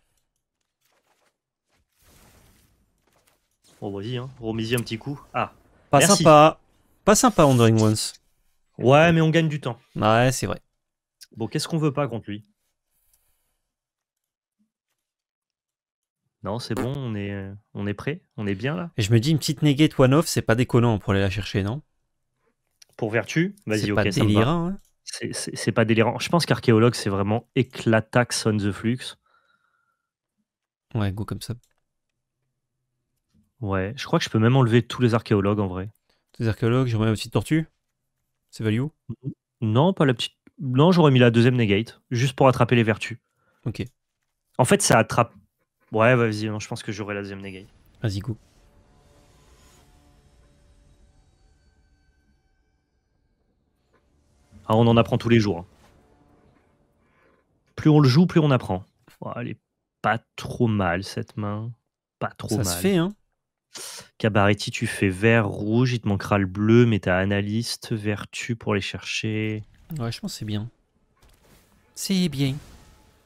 Bon, oh, vas-y, hein. remisez un petit coup. Ah. Pas sympa. Pas sympa, Wondering once. Ouais, mais on gagne du temps. Ouais, c'est vrai. Bon, qu'est-ce qu'on veut pas contre lui Non, c'est bon, on est, on est prêt, on est bien là. Et je me dis, une petite negate one-off, c'est pas déconnant pour aller la chercher, non Pour vertu, vas-y, ok, hein. C'est pas délirant. C'est pas délirant. Je pense qu'archéologue, c'est vraiment éclatax on the flux. Ouais, go comme ça. Ouais, je crois que je peux même enlever tous les archéologues en vrai. Tous les archéologues, j'aurais mis la petite tortue C'est value Non, pas la petite. Non, j'aurais mis la deuxième negate, juste pour attraper les vertus. Ok. En fait, ça attrape. Ouais, vas-y, non, je pense que j'aurai la deuxième negate. Vas-y, go. Ah, on en apprend tous les jours. Hein. Plus on le joue, plus on apprend. Oh, pas trop mal cette main. Pas trop mal. Ça se fait, hein Cabaretti, tu fais vert, rouge, il te manquera le bleu, mais t'as analyste, vertu pour les chercher. Ouais, je pense c'est bien. C'est bien.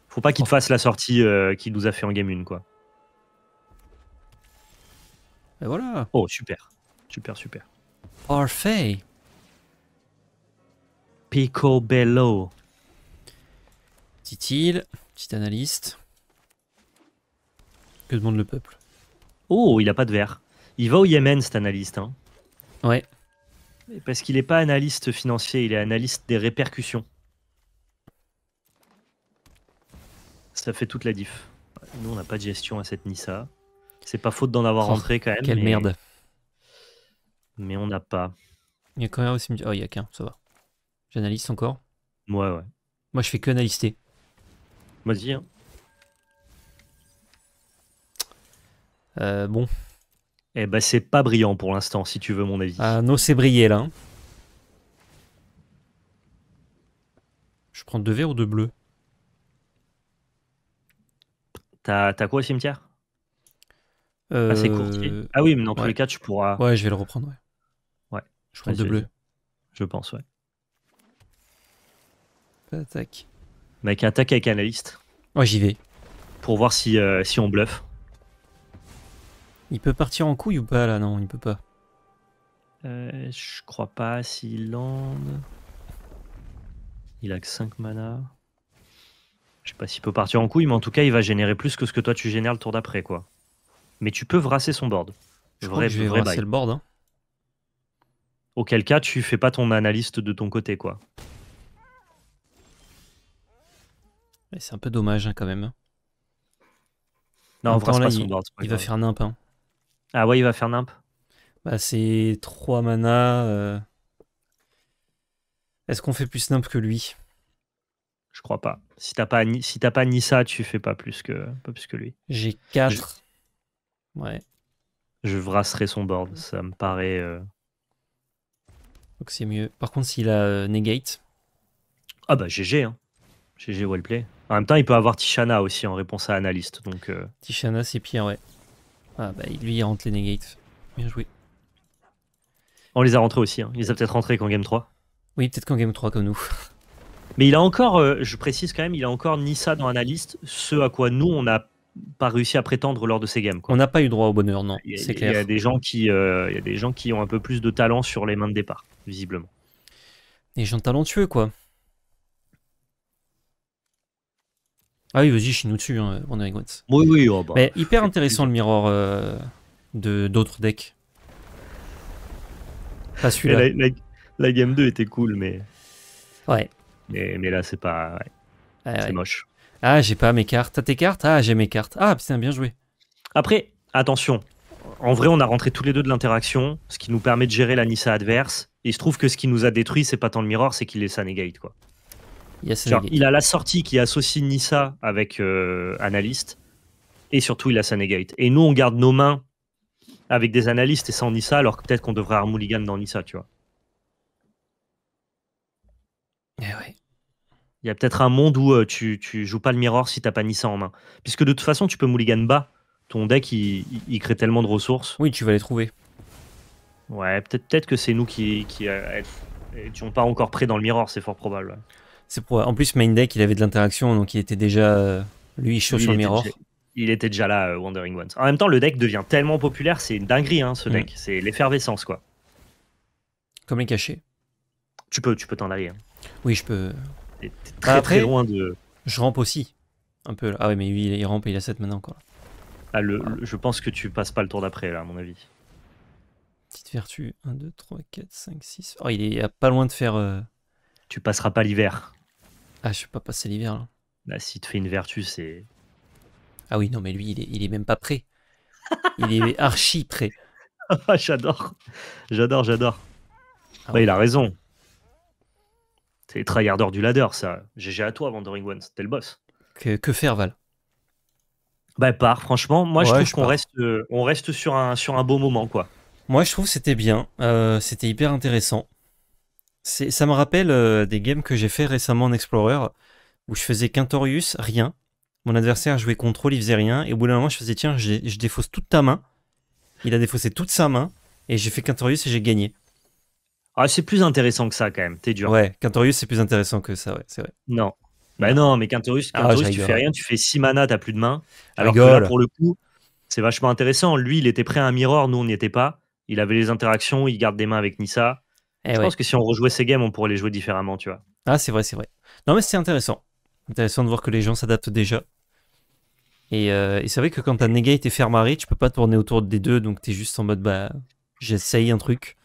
Faut pas qu'il te fasse la sortie euh, qu'il nous a fait en game 1, quoi. Et voilà. Oh, super. Super, super. Parfait. Pico Bello. Dit-il, petit analyste demande le peuple Oh, il n'a pas de verre. Il va au Yémen, cet analyste. Hein. Ouais. Parce qu'il n'est pas analyste financier, il est analyste des répercussions. Ça fait toute la diff. Nous, on n'a pas de gestion à cette Nissa. C'est pas faute d'en avoir oh, rentré quand même. Quelle merde. Mais on n'a pas. Il y a quand même aussi. Oh, il y a qu'un, ça va. J'analyse encore Ouais, ouais. Moi, je fais que analyster. Vas-y. Hein. Euh, bon. Eh ben, c'est pas brillant pour l'instant, si tu veux mon avis. Ah, non, c'est brillé là. Je prends deux verts ou deux bleus T'as quoi au cimetière euh, Ah, c'est courtier. Ah oui, mais dans tous les cas, tu pourras. Ouais, je vais le reprendre. Ouais. Je prends deux bleus. Je pense, ouais. Attaque. Mec, attaque avec analyste. Ouais, j'y vais. Pour voir si, euh, si on bluffe. Il peut partir en couille ou pas là Non, il peut pas. Euh, je crois pas s'il lande. Il a que 5 mana. Je sais pas s'il peut partir en couille, mais en tout cas, il va générer plus que ce que toi tu génères le tour d'après, quoi. Mais tu peux vrasser son board. Je vais vrasser le board. Hein. Auquel cas, tu fais pas ton analyste de ton côté, quoi. C'est un peu dommage, hein, quand même. Hein. Non, en il, va faire n'importe Hein. Ah ouais, il va faire nimp. Bah, c'est 3 mana. Euh. Est-ce qu'on fait plus nimp que lui Je crois pas. Si t'as pas, si t'as pas Nissa, tu fais pas plus que, pas plus lui. J'ai 4. Ouais, Je brasserai son board. Ça me paraît. Euh. donc c'est mieux. Par contre, s'il a euh, negate, Ah bah GG. Hein. GG, well play. En même temps, il peut avoir Tishana aussi en réponse à Analyst. Donc. Tishana, c'est pire, ouais. Ah bah lui il rentre les negates. Bien joué. On les a rentrés aussi, Ils hein. il les a peut-être rentrés qu'en game 3. Oui, peut-être qu'en game 3 comme nous. Mais il a encore, euh, je précise quand même, il a encore ni ça dans Analyst, ce à quoi nous on n'a pas réussi à prétendre lors de ces games. On n'a pas eu droit au bonheur, non, c'est y, a des gens qui, euh, il y a des gens qui ont un peu plus de talent sur les mains de départ, visiblement. Des gens talentueux, quoi. Ah oui, vas-y, suis nous dessus, hein, avec Oui, oui, oh, bah. Mais hyper intéressant le mirror euh, de d'autres decks. Pas celui-là. La, game 2 était cool, mais. Ouais. Mais, là, c'est pas. c'est moche. Ah, j'ai pas mes cartes. T'as tes cartes Ah, j'ai mes cartes. Ah, putain, bien joué. Après, attention. En vrai, on a rentré tous les deux de l'interaction, ce qui nous permet de gérer la Nissa adverse. Et il se trouve que ce qui nous a détruit, c'est pas tant le mirror, c'est qu'il est sa negate, quoi il a la sortie qui associe Nissa avec euh, analyste et surtout il a Sanegate. Et nous, on garde nos mains avec des analystes et sans Nissa, alors que peut-être qu'on devrait Armouligan dans Nissa, tu vois. Eh il y a peut-être un monde où euh, tu, joues pas le mirror si t'as pas Nissa en main. Puisque de toute façon, tu peux Mulligan bas. Ton deck, il, crée tellement de ressources. Oui, tu vas les trouver. Ouais, peut-être que c'est nous qui, qui euh, pas encore prêt dans le mirror, c'est fort probable. C'est pour... En plus, Main Deck, il avait de l'interaction, donc il était déjà, euh, lui, chaud sur le mirror. Il était déjà là, euh, Wandering Ones. En même temps, le deck devient tellement populaire, c'est une dinguerie, hein, ce mm. deck. C'est l'effervescence, quoi. Comme les cachets. Tu peux, tu peux t'en aller. Hein. Oui, je peux. Bah très, très loin de. Je rampe aussi. Un peu. Ah oui mais lui, il rampe et il a 7 maintenant quoi. Ah, le, je pense que tu passes pas le tour d'après, là, à mon avis. Petite vertu. 1, 2, 3, 4, 5, 6. Oh, il est pas loin de faire. Euh, tu passeras pas l'hiver. Ah, je peux pas passer l'hiver là. Bah, si tu fais une vertu, c'est. Ah oui, non, mais lui, il est, même pas prêt. Il est archi prêt. Ah, j'adore. J'adore, j'adore. Ah bah, il a raison. C'est les tryharders du ladder, ça. GG à toi, Wandering One, c'était le boss. Que, faire, Val Bah, part, franchement. Moi, je trouve qu'on reste, euh, on reste sur, un, sur un beau moment, quoi. Moi, je trouve que c'était bien. Euh, c'était hyper intéressant ça me rappelle euh, des games que j'ai fait récemment en Explorer, où je faisais Quintorius, rien. Mon adversaire jouait contrôle, il faisait rien. Et au bout d'un moment, je faisais, tiens, je défausse toute ta main. Il a défaussé toute sa main. Et j'ai fait Quintorius et j'ai gagné. Ah, c'est plus intéressant que ça quand même, t'es dur. Ouais, Quintorius, c'est plus intéressant que ça, ouais, c'est vrai. Non. mais bah non, mais Quintorius, ah, tu fais rien, tu fais 6 mana, t'as plus de mains Alors que là, pour le coup, c'est vachement intéressant. Lui, il était prêt à un mirror, nous, on n'y était pas. Il avait les interactions, il garde des mains avec Nissa. Eh je pense que si on rejouait ces games, on pourrait les jouer différemment, tu vois. Ah, c'est vrai, c'est vrai. Non, mais c'est intéressant. Intéressant de voir que les gens s'adaptent déjà. Et, euh, et c'est vrai que quand t'as negate et fermari, tu peux pas tourner autour des deux, donc t'es juste en mode bah j'essaye un truc.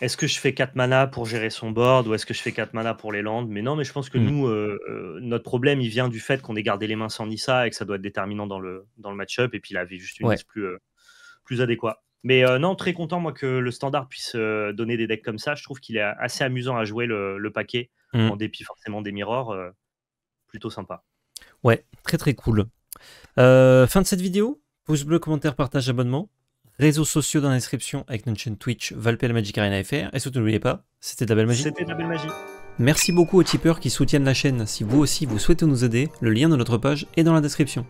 Est-ce que je fais 4 mana pour gérer son board ou est-ce que je fais 4 mana pour les lands Mais non, mais je pense que mm. nous, euh, euh, notre problème, il vient du fait qu'on ait gardé les mains sans Nissa et que ça doit être déterminant dans le, dans le match-up. Et puis il avait juste une liste plus, euh, plus adéquate. Mais euh, non, très content, moi, que le standard puisse euh, donner des decks comme ça. Je trouve qu'il est assez amusant à jouer le, paquet, mm. en dépit forcément des mirrors. Euh, plutôt sympa. Ouais, très très cool. fin de cette vidéo. Pouce bleu, commentaire, partage, abonnement. Réseaux sociaux dans la description avec notre chaîne Twitch, Valpel Magic Arena FR. Et surtout, n'oubliez pas, c'était la belle magie. C'était de la belle magie. Merci beaucoup aux tipeurs qui soutiennent la chaîne. Si vous aussi vous souhaitez nous aider, le lien de notre page est dans la description.